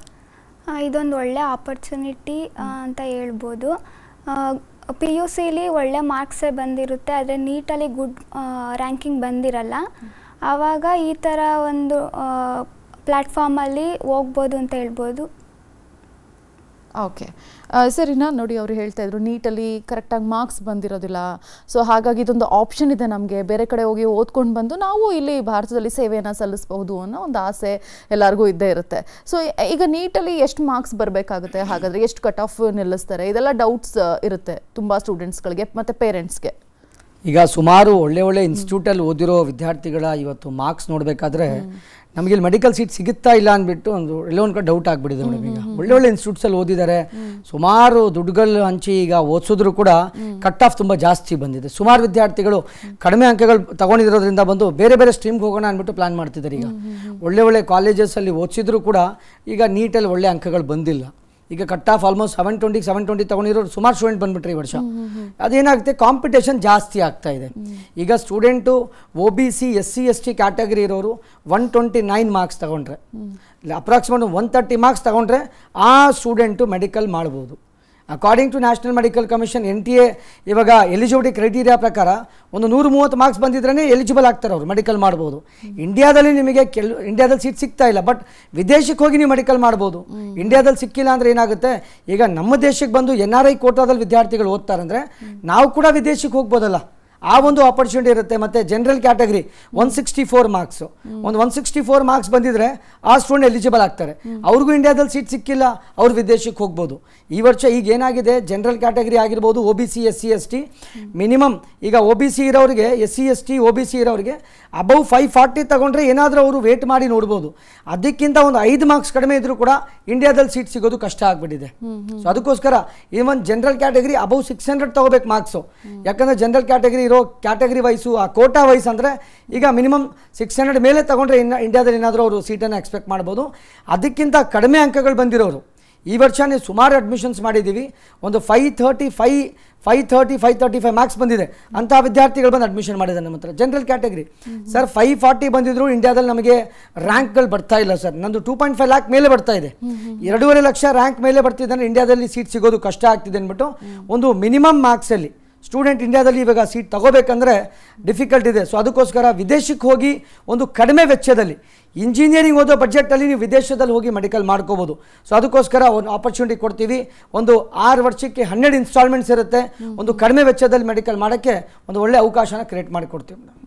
ಇದೊಂದು ಒಳ್ಳೆ ಆಪರ್ಚುನಿಟಿ ಅಂತ ಹೇಳ್ಬೋದು ಪಿ ಯು ಸಿಲಿ ಒಳ್ಳೆ ಮಾರ್ಕ್ಸೇ ಬಂದಿರುತ್ತೆ ಆದರೆ ನೀಟಲ್ಲಿ ಗುಡ್ ರ್ಯಾಂಕಿಂಗ್ ಬಂದಿರಲ್ಲ ಆವಾಗ ಈ ಥರ ಒಂದು ಪ್ಲ್ಯಾಟ್ಫಾರ್ಮಲ್ಲಿ ಹೋಗ್ಬೋದು ಅಂತ ಹೇಳ್ಬೋದು ಓಕೆ ಸರಿನಾ ನೋಡಿ ಅವರು ಹೇಳ್ತಾ ಇದ್ರು ನೀಟಲ್ಲಿ ಕರೆಕ್ಟಾಗಿ ಮಾರ್ಕ್ಸ್ ಬಂದಿರೋದಿಲ್ಲ ಸೊ ಹಾಗಾಗಿ ಇದೊಂದು ಆಪ್ಷನ್ ಇದೆ ನಮಗೆ ಬೇರೆ ಕಡೆ ಹೋಗಿ ಓದ್ಕೊಂಡು ಬಂದು ನಾವು ಇಲ್ಲಿ ಭಾರತದಲ್ಲಿ ಸೇವೆಯನ್ನು ಸಲ್ಲಿಸಬಹುದು ಅನ್ನೋ ಒಂದು ಆಸೆ ಎಲ್ಲರಿಗೂ ಇದ್ದೇ ಇರುತ್ತೆ ಸೊ ಈಗ ನೀಟಲ್ಲಿ ಎಷ್ಟು ಮಾರ್ಕ್ಸ್ ಬರಬೇಕಾಗುತ್ತೆ ಹಾಗಾದರೆ ಎಷ್ಟು ಕಟ್ ಆಫ್ ನಿಲ್ಲಿಸ್ತಾರೆ ಇದೆಲ್ಲ ಡೌಟ್ಸ್ ಇರುತ್ತೆ ತುಂಬ ಸ್ಟೂಡೆಂಟ್ಸ್ಗಳಿಗೆ ಮತ್ತು ಪೇರೆಂಟ್ಸ್ಗೆ ಈಗ ಸುಮಾರು ಒಳ್ಳೆ ಒಳ್ಳೆ ಇನ್ಸ್ಟಿಟ್ಯೂಟಲ್ಲಿ ಓದಿರೋ ವಿದ್ಯಾರ್ಥಿಗಳ ಇವತ್ತು ಮಾರ್ಕ್ಸ್ ನೋಡಬೇಕಾದ್ರೆ ನಮಗೆ ಇಲ್ಲಿ ಮೆಡಿಕಲ್ ಸೀಟ್ ಸಿಗುತ್ತಾ ಇಲ್ಲ ಅಂದ್ಬಿಟ್ಟು ಒಂದು ಒಳ್ಳೆ ಒಂದು ಕಡೆ ಡೌಟ್ ಆಗಿಬಿಟ್ಟಿದೆ ಮೇಡಮ್ ಈಗ ಒಳ್ಳೆ ಒಳ್ಳೆ ಇನ್ಸ್ಟಿಟ್ಯೂಟ್ಸಲ್ಲಿ ಓದಿದ್ದಾರೆ ಸುಮಾರು ದುಡ್ಡುಗಳು ಹಂಚಿ ಈಗ ಓದಿಸಿದ್ರು ಕೂಡ ಕಟ್ ಆಫ್ ತುಂಬ ಜಾಸ್ತಿ ಬಂದಿದೆ ಸುಮಾರು ವಿದ್ಯಾರ್ಥಿಗಳು ಕಡಿಮೆ ಅಂಕಗಳು ತಗೊಂಡಿರೋದ್ರಿಂದ ಬಂದು ಬೇರೆ ಬೇರೆ ಸ್ಟ್ರೀಮ್ಗೆ ಹೋಗೋಣ ಅಂದ್ಬಿಟ್ಟು ಪ್ಲ್ಯಾನ್ ಮಾಡ್ತಿದ್ದಾರೆ ಈಗ ಒಳ್ಳೆ ಒಳ್ಳೆ ಕಾಲೇಜಸ್ಸಲ್ಲಿ ಓದಿಸಿದ್ರು ಕೂಡ ಈಗ ನೀಟಲ್ಲಿ ಒಳ್ಳೆ ಅಂಕಗಳು ಬಂದಿಲ್ಲ ಈಗ cut off almost seven twenty seven twenty ತೊಗೊಂಡಿರೋರು ಸುಮಾರು ಸ್ಟೂಡೆಂಟ್ ಬಂದ್ಬಿಟ್ರಿ ಈ ವರ್ಷ ಅದೇನಾಗುತ್ತೆ ಕಾಂಪಿಟೇಷನ್ ಜಾಸ್ತಿ ಆಗ್ತಾ ಇದೆ ಈಗ student O B C S C S T category ಇರೋರು ಒನ್ ಟ್ವೆಂಟಿ ನೈನ್ ಮಾರ್ಕ್ಸ್ ತೊಗೊಂಡ್ರೆ ಅಪ್ರಾಕ್ಸಿಮೇಟ್ ಒನ್ ತರ್ಟಿ ಮಾರ್ಕ್ಸ್ ತಗೊಂಡ್ರೆ ಆ ಸ್ಟೂಡೆಂಟು ಮೆಡಿಕಲ್ ಮಾಡ್ಬೋದು according to national medical commission N T A ಇವಾಗ ಎಲಿಜಿಬಿಲಿಟಿ ಕ್ರೈಟೀರಿಯಾ ಪ್ರಕಾರ ಒಂದು ನೂರು ಮೂವತ್ತು ಮಾರ್ಕ್ಸ್ ಬಂದಿದ್ರೇ ಎಲಿಜಿಬಲ್ ಆಗ್ತಾರೆ ಅವರು ಮೆಡಿಕಲ್ ಮಾಡ್ಬೋದು ಇಂಡಿಯಾದಲ್ಲಿ ನಿಮಗೆ ಕೆಲ್ ಇಂಡಿಯಾದಲ್ಲಿ ಸೀಟ್ ಸಿಗ್ತಾ ಇಲ್ಲ ಬಟ್ ವಿದೇಶಕ್ಕೆ ಹೋಗಿ ನೀವು ಮೆಡಿಕಲ್ ಮಾಡ್ಬೋದು ಇಂಡಿಯಾದಲ್ಲಿ ಸಿಕ್ಕಿಲ್ಲ ಅಂದರೆ ಏನಾಗುತ್ತೆ ಈಗ ನಮ್ಮ ದೇಶಕ್ಕೆ ಬಂದು ಎನ್ ಆರ್ ಐ ಕೋಟಾದಲ್ಲಿ ವಿದ್ಯಾರ್ಥಿಗಳು ಓದ್ತಾರೆ ಅಂದರೆ ನಾವು ಕೂಡ ವಿದೇಶಕ್ಕೆ ಹೋಗ್ಬೋದಲ್ಲ ಆ ಒಂದು ಆಪರ್ಚುನಿಟಿ ಇರುತ್ತೆ ಮತ್ತೆ general category one sixty four marks ಒಂದು ಒನ್ ಸಿಕ್ಸ್ಟಿ ಫೋರ್ ಮಾರ್ಕ್ಸ್ ಬಂದಿದ್ರೆ ಆ ಸ್ಟೂಡೆಂಟ್ ಎಲಿಜಿಬಲ್ ಆಗ್ತಾರೆ ಅವ್ರಿಗೂ ಇಂಡಿಯಾದಲ್ಲಿ ಸೀಟ್ ಸಿಕ್ಕಿಲ್ಲ ಅವ್ರು ವಿದೇಶಕ್ಕೆ ಹೋಗ್ಬೋದು ಈ ವರ್ಷ ಈಗ ಏನಾಗಿದೆ ಜನರಲ್ ಕ್ಯಾಟಗರಿ ಆಗಿರ್ಬೋದು O B C S C S T minimum ಈಗ ಒ ಬಿ ಸಿ ಇರೋರಿಗೆ S C S T O B C ಇರೋರಿಗೆ ಅಬೌವ್ ಫೈವ್ ಫಾರ್ಟಿ ತಗೊಂಡ್ರೆ ಏನಾದರೂ ಅವರು ವೇಟ್ ಮಾಡಿ ನೋಡ್ಬೋದು ಅದಕ್ಕಿಂತ ಒಂದು ಐದು ಮಾರ್ಕ್ಸ್ ಕಡಿಮೆ ಇದ್ದರೂ ಕೂಡ ಇಂಡಿಯಾದಲ್ಲಿ ಸೀಟ್ ಸಿಗೋದು ಕಷ್ಟ ಆಗ್ಬಿಟ್ಟಿದೆ ಸೊ ಅದಕ್ಕೋಸ್ಕರ ಈ ಒಂದು general category above six hundred ತಗೋಬೇಕು ಮಾರ್ಕ್ಸು ಯಾಕಂದರೆ ಜನರಲ್ ಕ್ಯಾಟಗರಿ ಇರೋ ಕ್ಯಾಟಗರಿ ವೈಸು ಆ ಕೋಟಾ ವೈಸ್ ಅಂದರೆ ಈಗ ಮಿನಿಮಮ್ ಸಿಕ್ಸ್ ಹಂಡ್ರೆಡ್ ಮೇಲೆ ತೊಗೊಂಡ್ರೆ ಇನ್ನು ಇಂಡಿಯಾದಲ್ಲಿ ಏನಾದರೂ ಅವರು ಸೀಟನ್ನು ಎಕ್ಸ್ಪೆಕ್ಟ್ ಮಾಡ್ಬೋದು ಅದಕ್ಕಿಂತ ಕಡಿಮೆ ಅಂಕಗಳು ಬಂದಿರೋರು ಈ ವರ್ಷನೇ ಸುಮಾರು ಅಡ್ಮಿಷನ್ಸ್ ಮಾಡಿದ್ದೀವಿ ಒಂದು five thirty five five thirty five thirty five marks ಬಂದಿದೆ ಅಂತಹ ವಿದ್ಯಾರ್ಥಿಗಳು ಬಂದು ಅಡ್ಮಿಷನ್ ಮಾಡಿದ್ದಾರೆ ನಮ್ಮ ಹತ್ರ general category sir five forty ಬಂದಿದ್ರು ಇಂಡಿಯಾದಲ್ಲಿ ನಮಗೆ ರ್ಯಾಂಕ್ಗಳು ಬರ್ತಾ ಇಲ್ಲ ಸರ್ ನಂದು ಟೂ ಪಾಯಿಂಟ್ ಫೈವ್ ಲ್ಯಾಕ್ ಮೇಲೆ ಬರ್ತಾ ಇದೆ ಎರಡೂವರೆ ಲಕ್ಷ ರ್ಯಾಂಕ್ ಮೇಲೆ ಬರ್ತಿದ್ದಾನೆ ಇಂಡಿಯಾದಲ್ಲಿ ಸೀಟ್ ಸಿಗೋದು ಕಷ್ಟ ಆಗ್ತಿದೆ ಅಂದ್ಬಿಟ್ಟು ಒಂದು ಮಿನಿಮಮ್ ಮಾರ್ಕ್ಸಲ್ಲಿ ಸ್ಟೂಡೆಂಟ್ ಇಂಡಿಯಾದಲ್ಲಿ ಇವಾಗ ಸೀಟ್ ತಗೋಬೇಕಂದ್ರೆ ಡಿಫಿಕಲ್ಟ್ ಇದೆ ಸೊ ಅದಕ್ಕೋಸ್ಕರ ವಿದೇಶಕ್ಕೆ ಹೋಗಿ ಒಂದು ಕಡಿಮೆ ವೆಚ್ಚದಲ್ಲಿ ಇಂಜಿನಿಯರಿಂಗ್ ಓದೋ ಬಜೆಟಲ್ಲಿ ನೀವು ವಿದೇಶದಲ್ಲಿ ಹೋಗಿ ಮೆಡಿಕಲ್ ಮಾಡ್ಕೋಬೋದು ಸೊ ಅದಕ್ಕೋಸ್ಕರ ಒಂದು ಆಪರ್ಚುನಿಟಿ ಕೊಡ್ತೀವಿ ಒಂದು ಆರು ವರ್ಷಕ್ಕೆ ಹನ್ನೆರಡು ಇನ್ಸ್ಟಾಲ್ಮೆಂಟ್ಸ್ ಇರುತ್ತೆ ಒಂದು ಕಡಿಮೆ ವೆಚ್ಚದಲ್ಲಿ ಮೆಡಿಕಲ್ ಮಾಡೋಕ್ಕೆ ಒಂದು ಒಳ್ಳೆ ಅವಕಾಶನ ಕ್ರಿಯೇಟ್ ಮಾಡಿಕೊಡ್ತೀವಿ ಮೇಡಮ್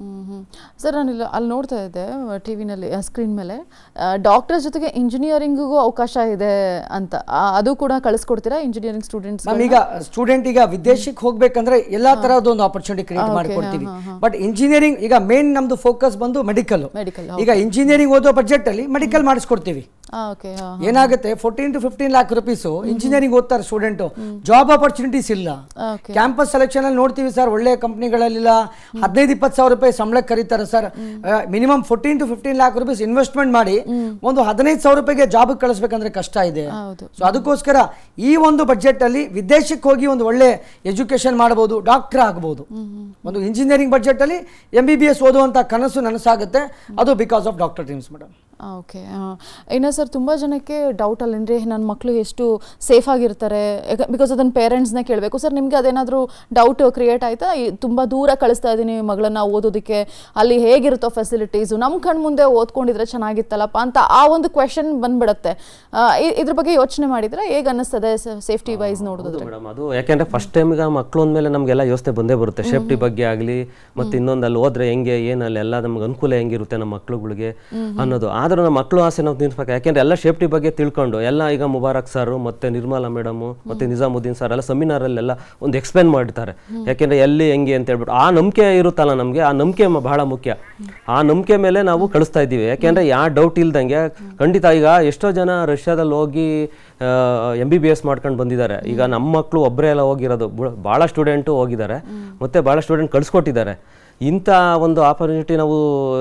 ಸರ್ ನಾನು ಇಲ್ಲಿ ಅಲ್ಲಿ ನೋಡ್ತಾ ಇದ್ದೆ ಟಿ ವಿನಲ್ಲಿ ಸ್ಕ್ರೀನ್ ಮೇಲೆ ಡಾಕ್ಟರ್ ಜೊತೆಗೆ ಇಂಜಿನಿಯರಿಂಗಿಗೂ ಅವಕಾಶ ಇದೆ ಅಂತ ಅದು ಕೂಡ ಕಳಿಸ್ಕೊಡ್ತೀರಾ ಇಂಜಿನಿಯರಿಂಗ್ ಸ್ಟೂಡೆಂಟ್ಸ್ ಈಗ ಸ್ಟೂಡೆಂಟ್ ಈಗ ವಿದೇಶಕ್ಕೆ ಹೋಗ್ಬೇಕಂದ್ರೆ ಎಲ್ಲಾ ತರಹದ ಒಂದು ಆಪರ್ಚುನಿಟಿ ಕ್ರಿಯೇಟ್ ಮಾಡಿಕೊಡ್ತೀವಿ ಬಟ್ ಇಂಜಿನಿಯರಿಂಗ್ ಈಗ ಮೇನ್ ನಮ್ದು ಫೋಕಸ್ ಬಂದು ಮೆಡಿಕಲ್ ಮೆಡಿಕಲ್ ಈಗ ಇಂಜಿನಿಯರಿಂಗ್ ಬಜೆಟ್ ಅಲ್ಲಿ ಮೆಡಿಕಲ್ ಮಾಡಿಸ್ಕೊಡ್ತೀವಿ ಏನಾಗುತ್ತೆ fourteen to fifteen lakh rupees engineering ಓದ್ತಾರೆ ಸ್ಟೂಡೆಂಟು ಜಾಬ್ ಅಪರ್ಚುನಿಟೀಸ್ ಇಲ್ಲ ಕ್ಯಾಂಪಸ್ ಸೆಲೆಕ್ಷನ್ ಅಲ್ಲಿ ನೋಡ್ತೀವಿ ಸರ್ ಒಳ್ಳೆ ಕಂಪ್ನಿಗಳಲ್ಲಿಲ್ಲ ಹದಿನೈದು ಇಪ್ಪತ್ತು ಸಾವಿರ ರೂಪಾಯಿ ಸಂಬಳಕ್ಕೆ ಕರೀತಾರೆ sir minimum fourteen to fifteen lakh rupees investment ಮಾಡಿ ಒಂದು ಹದಿನೈದು ಸಾವಿರ ರೂಪಾಯಿಗೆ ಜಾಬ್ ಕಳಿಸ್ಬೇಕಂದ್ರೆ ಕಷ್ಟ ಇದೆ ಸೊ ಅದಕ್ಕೋಸ್ಕರ ಈ ಒಂದು ಬಜೆಟ್ ಅಲ್ಲಿ ವಿದೇಶಕ್ಕೆ ಹೋಗಿ ಒಂದು ಒಳ್ಳೆ ಎಜುಕೇಶನ್ ಮಾಡಬಹುದು ಡಾಕ್ಟರ್ ಆಗಬಹುದು ಒಂದು ಇಂಜಿನಿಯರಿಂಗ್ ಬಜೆಟ್ ಅಲ್ಲಿ ಎಂ ಬಿ ಬಿ ಎಸ್ ಓದುವಂತ ಕನಸು ನನಸಾಗುತ್ತೆ ಅದು because of doctor dreams madam okay ಇನ್ನು ಸರ್ ತುಂಬ ಜನಕ್ಕೆ ಡೌಟ್ ಅಲ್ಲೇನ್ರಿ ನನ್ನ ಮಕ್ಕಳು ಎಷ್ಟು ಸೇಫ್ ಆಗಿರ್ತಾರೆ ಬಿಕಾಸ್ ಅದನ್ನು ಪೇರೆಂಟ್ಸ್ನ ಕೇಳಬೇಕು ಸರ್ ನಿಮಗೆ ಅದೇನಾದರೂ ಡೌಟ್ ಕ್ರಿಯೇಟ್ ಆಯಿತಾ ತುಂಬ ದೂರ ಕಳಿಸ್ತಾ ಇದ್ದೀನಿ ಮಗಳನ್ನ ಓದೋದಕ್ಕೆ ಅಲ್ಲಿ ಹೇಗಿರುತ್ತೋ ಫೆಸಿಲಿಟೀಸು ನಮ್ಮ ಕಣ್ಣು ಮುಂದೆ ಓದ್ಕೊಂಡಿದ್ರೆ ಚೆನ್ನಾಗಿತ್ತಲ್ಲಪ್ಪ ಅಂತ ಆ ಒಂದು ಕ್ವೆಶನ್ ಬಂದ್ಬಿಡುತ್ತೆ ಇದ್ರ ಬಗ್ಗೆ ಯೋಚನೆ ಮಾಡಿದರೆ ಹೇಗೆ ಅನ್ನಿಸ್ತದೆ ಸೇಫ್ಟಿ ವೈಸ್ ನೋಡೋದು ಮೇಡಮ್ ಅದು ಯಾಕೆಂದರೆ ಫಸ್ಟ್ ಟೈಮಿಗೆ ಮಕ್ಕಳು ಅಂದಮೇಲೆ ನಮಗೆಲ್ಲ ಯೋಚನೆ ಬಂದೇ ಬರುತ್ತೆ ಸೇಫ್ಟಿ ಬಗ್ಗೆ ಆಗಲಿ ಮತ್ತು ಇನ್ನೊಂದು ಅಲ್ಲಿ ಹೋದ್ರೆ ಹೆಂಗೆ ಏನು ಎಲ್ಲ ನಮ್ಗೆ ಅನುಕೂಲ ಹೆಂಗಿರುತ್ತೆ ನಮ್ಮ ಮಕ್ಕಳುಗಳಿಗೆ ಅನ್ನೋದು ಆದರೂ ನಮ್ಮ ಮಕ್ಕಳು ಆಸೆ ನಾವು ತಿನ್ಸ್ಬೇಕು ಯಾಕೆಂದ್ರೆ ಎಲ್ಲ ಸೇಫ್ಟಿ ಬಗ್ಗೆ ತಿಳ್ಕೊಂಡು ಎಲ್ಲ ಈಗ ಮುಬಾರಕ್ ಸರ್ ಮತ್ತೆ ನಿರ್ಮಲಾ ಮೇಡಮ್ ಮತ್ತೆ ನಿಜಾಮುದ್ದೀನ್ ಸರ್ ಎಲ್ಲ ಸೆಮಿನಾರಲ್ಲೆಲ್ಲ ಒಂದು ಎಕ್ಸ್ಪ್ಲೇನ್ ಮಾಡ್ತಾರೆ ಯಾಕೆಂದ್ರೆ ಎಲ್ಲಿ ಹೆಂಗೆ ಅಂತ ಹೇಳ್ಬಿಟ್ಟು ಆ ನಂಬಿಕೆ ಇರುತ್ತಲ್ಲ ನಮಗೆ ಆ ನಂಬಿಕೆ ಬಹಳ ಮುಖ್ಯ ಆ ನಂಬಿಕೆ ಮೇಲೆ ನಾವು ಕಳಿಸ್ತಾ ಇದ್ದೀವಿ ಯಾಕೆಂದ್ರೆ ಯಾವ ಡೌಟ್ ಇಲ್ದಂಗೆ ಖಂಡಿತ ಈಗ ಎಷ್ಟೋ ಜನ ರಷ್ಯಾದಲ್ಲಿ ಹೋಗಿ ಎಂ ಬಿ ಬಿ ಎಸ್ ಮಾಡ್ಕೊಂಡು ಬಂದಿದ್ದಾರೆ ಈಗ ನಮ್ಮ ಮಕ್ಕಳು ಒಬ್ಬರೇ ಎಲ್ಲ ಹೋಗಿರೋದು ಭಾಳ ಸ್ಟೂಡೆಂಟು ಹೋಗಿದ್ದಾರೆ ಮತ್ತೆ ಭಾಳ ಸ್ಟೂಡೆಂಟ್ ಕಳಿಸ್ಕೊಟ್ಟಿದ್ದಾರೆ ಇಂಥ ಒಂದು ಆಪರ್ಚುನಿಟಿ ನಾವು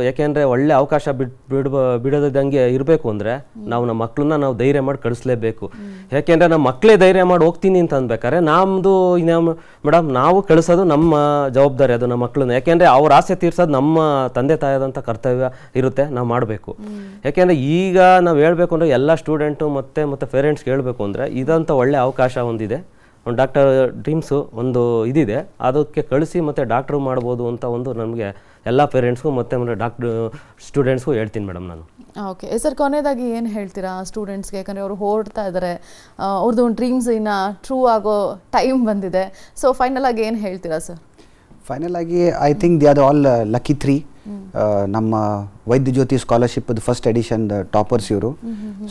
ಯಾಕೆಂದರೆ ಒಳ್ಳೆ ಅವಕಾಶ ಬಿಡ್ ಬಿಡ ಬಿಡದಂಗೆ ಇರಬೇಕು ಅಂದರೆ ನಾವು ನಮ್ಮ ಮಕ್ಕಳನ್ನ ನಾವು ಧೈರ್ಯ ಮಾಡಿ ಕಳಿಸ್ಲೇಬೇಕು ಯಾಕೆಂದರೆ ನಮ್ಮ ಮಕ್ಕಳೇ ಧೈರ್ಯ ಮಾಡಿ ಹೋಗ್ತೀನಿ ಅಂತ ಅಂದ್ಬೇಕಾದ್ರೆ ನಮ್ಮದು ಮೇಡಮ್ ನಾವು ಕಳಿಸೋದು ನಮ್ಮ ಜವಾಬ್ದಾರಿ ಅದು ನಮ್ಮ ಮಕ್ಕಳನ್ನ ಯಾಕೆಂದರೆ ಅವ್ರ ಆಸೆ ತೀರ್ಸೋದು ನಮ್ಮ ತಂದೆ ತಾಯದಂಥ ಕರ್ತವ್ಯ ಇರುತ್ತೆ ನಾವು ಮಾಡಬೇಕು ಯಾಕೆಂದರೆ ಈಗ ನಾವು ಹೇಳಬೇಕು ಅಂದರೆ ಎಲ್ಲ ಸ್ಟೂಡೆಂಟು ಮತ್ತು ಮತ್ತು ಪೇರೆಂಟ್ಸ್ಗೆ ಹೇಳಬೇಕು ಅಂದರೆ ಇದಂಥ ಒಳ್ಳೆ ಅವಕಾಶ ಒಂದಿದೆ ಡಾಕ್ಟರ್ ಡ್ರೀಮ್ಸು ಒಂದು ಇದಿದೆ ಅದಕ್ಕೆ ಕಳಿಸಿ ಮತ್ತು ಡಾಕ್ಟ್ರು ಮಾಡ್ಬೋದು ಅಂತ ಒಂದು ನಮಗೆ ಎಲ್ಲ ಪೇರೆಂಟ್ಸ್ಗೂ ಮತ್ತು ಡಾಕ್ಟ್ರು ಸ್ಟೂಡೆಂಟ್ಸ್ಗೂ ಹೇಳ್ತೀನಿ ಮೇಡಮ್ ನಾನು ಓಕೆ ಸರ್ ಕೊನೆಯದಾಗಿ ಏನು ಹೇಳ್ತೀರಾ ಸ್ಟೂಡೆಂಟ್ಸ್ಗೆ ಯಾಕಂದರೆ ಅವರು ಹೊರಡ್ತಾ ಇದ್ದಾರೆ ಅವ್ರದ್ದು ಒಂದು ಡ್ರೀಮ್ಸ್ ಇನ್ನು ಟ್ರೂ ಆಗೋ ಟೈಮ್ ಬಂದಿದೆ ಸೊ ಫೈನಲ್ ಆಗಿ ಏನು ಹೇಳ್ತೀರಾ ಸರ್ ಫೈನಲ್ ಆಗಿ I think the are all lucky three ನಮ್ಮ Vaidya Jyothi scholarship first edition toppers ಇವರು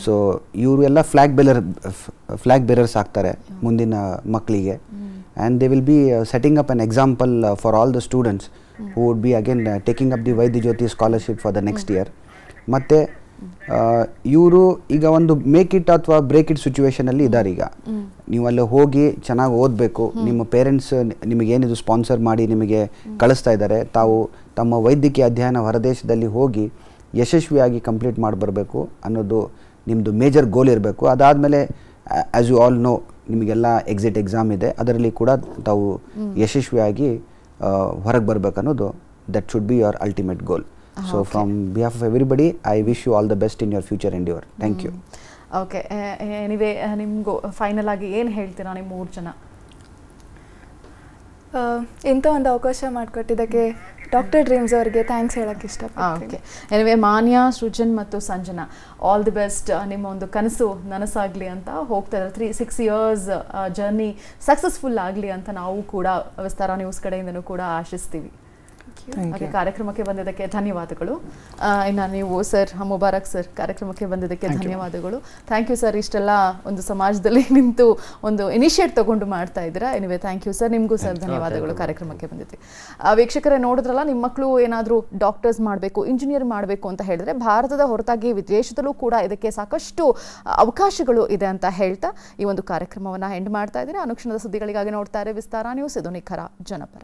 ಸೊ ಇವರು ಎಲ್ಲ ಫ್ಲಾಗ್ ಬೇಲರ್ ಫ್ಲಾಗ್ ಬೇರರ್ಸ್ ಆಗ್ತಾರೆ ಮುಂದಿನ ಮಕ್ಕಳಿಗೆ and they will be setting up an example for all the students who would be again taking up the Vaidya Jyothi scholarship for the next year ಮತ್ತು ಇವರು ಈಗ ಒಂದು ಮೇಕ್ ಇಟ್ ಅಥವಾ ಬ್ರೇಕ್ ಇಟ್ ಅಲ್ಲಿ ಇದ್ದಾರೆ ಈಗ ನೀವು ಅಲ್ಲಿ ಹೋಗಿ ಚೆನ್ನಾಗಿ ಓದಬೇಕು ನಿಮ್ಮ ಪೇರೆಂಟ್ಸ್ ಏನಿದು ಸ್ಪಾನ್ಸರ್ ಮಾಡಿ ನಿಮಗೆ ಕಳಿಸ್ತಾ ಇದ್ದಾರೆ ತಾವು ತಮ್ಮ ವೈದ್ಯಕೀಯ ಅಧ್ಯಯನ ಹೊರದೇಶದಲ್ಲಿ ಹೋಗಿ ಯಶಸ್ವಿಯಾಗಿ ಕಂಪ್ಲೀಟ್ ಮಾಡಿ ಬರಬೇಕು ಅನ್ನೋದು ನಿಮ್ಮದು ಮೇಜರ್ ಗೋಲ್ ಇರಬೇಕು ಅದಾದಮೇಲೆ ಆ್ಯಸ್ ಯು ಆಲ್ ನೋ ನಿಮಗೆಲ್ಲ ಎಕ್ಸಿಟ್ ಎಕ್ಸಾಮ್ ಇದೆ ಅದರಲ್ಲಿ ಕೂಡ ತಾವು ಯಶಸ್ವಿಯಾಗಿ ಹೊರಗೆ ಬರಬೇಕು ಅನ್ನೋದು that should be your ultimate goal Uh-huh, so okay. from behalf of everybody i wish you all the best in your future endeavor thank mm. you okay anyway ನಿಮಗೂ ಫೈನಲ್ ಆಗಿ ಏನು ಹೇಳ್ತೀರಾ ನಿಮ್ಮ ಮೂರು ಜನ ಇಂಥ ಒಂದು ಅವಕಾಶ ಮಾಡಿಕೊಟ್ಟಿದ್ದಕ್ಕೆ ಡಾಕ್ಟರ್ ಡ್ರೀಮ್ಸ್ ಅವರಿಗೆ ಥ್ಯಾಂಕ್ಸ್ ಹೇಳಕ್ಕೆ ಇಷ್ಟ ಓಕೆ ಎನಿವೆ ah, ಮಾನ್ಯ ಸೃಜನ್ ಮತ್ತು ಸಂಜನಾ ಆಲ್ ದಿ ಬೆಸ್ಟ್ ನಿಮ್ಮ ಒಂದು ಕನಸು ನನಸಾಗಲಿ ಅಂತ ಹೋಗ್ತಾ ಇದ್ದಾರೆ three six years journey successful ಆಗಲಿ ಅಂತ ನಾವು ಕೂಡ ವಿಸ್ತಾರ ನ್ಯೂಸ್ ಕಡೆಯಿಂದನೂ ಕೂಡ ಆಶಿಸ್ತೀವಿ ಕಾರ್ಯಕ್ರಮಕ್ಕೆ ಬಂದಿದ್ದಕ್ಕೆ ಧನ್ಯವಾದಗಳು ಇನ್ನು ನೀವು ಸರ್ ಮುಬಾರಕ್ ಸರ್ ಕಾರ್ಯಕ್ರಮಕ್ಕೆ ಬಂದಿದ್ದಕ್ಕೆ ಧನ್ಯವಾದಗಳು ಥ್ಯಾಂಕ್ ಯು ಸರ್ ಇಷ್ಟೆಲ್ಲ ಒಂದು ಸಮಾಜದಲ್ಲಿ ನಿಂತು ಒಂದು ಇನಿಷಿಯೇಟ್ ತಗೊಂಡು ಮಾಡ್ತಾ ಇದ್ದೀರಾ ಎನಿವೆ ಥ್ಯಾಂಕ್ ಯು ಸರ್ ನಿಮಗೂ ಸರ್ ಧನ್ಯವಾದಗಳು ಕಾರ್ಯಕ್ರಮಕ್ಕೆ ಆ ವೀಕ್ಷಕರೇ ನೋಡಿದ್ರಲ್ಲ ನಿಮ್ಮ ಮಕ್ಕಳು ಏನಾದರೂ ಡಾಕ್ಟರ್ಸ್ ಮಾಡಬೇಕು ಇಂಜಿನಿಯರ್ ಮಾಡಬೇಕು ಅಂತ ಹೇಳಿದ್ರೆ ಭಾರತದ ಹೊರತಾಗಿ ವಿದೇಶದಲ್ಲೂ ಕೂಡ ಇದಕ್ಕೆ ಸಾಕಷ್ಟು ಅವಕಾಶಗಳು ಇದೆ ಅಂತ ಹೇಳ್ತಾ ಈ ಒಂದು ಕಾರ್ಯಕ್ರಮವನ್ನು ಎಂಡ್ ಮಾಡ್ತಾ ಇದ್ದೀರಾ ಅನುಕ್ಷಣದ ಸುದ್ದಿಗಳಿಗಾಗಿ ನೋಡ್ತಾರೆ ವಿಸ್ತಾರ ನ್ಯೂಸ್ ಇದು ನಿಖರ ಜನಪರ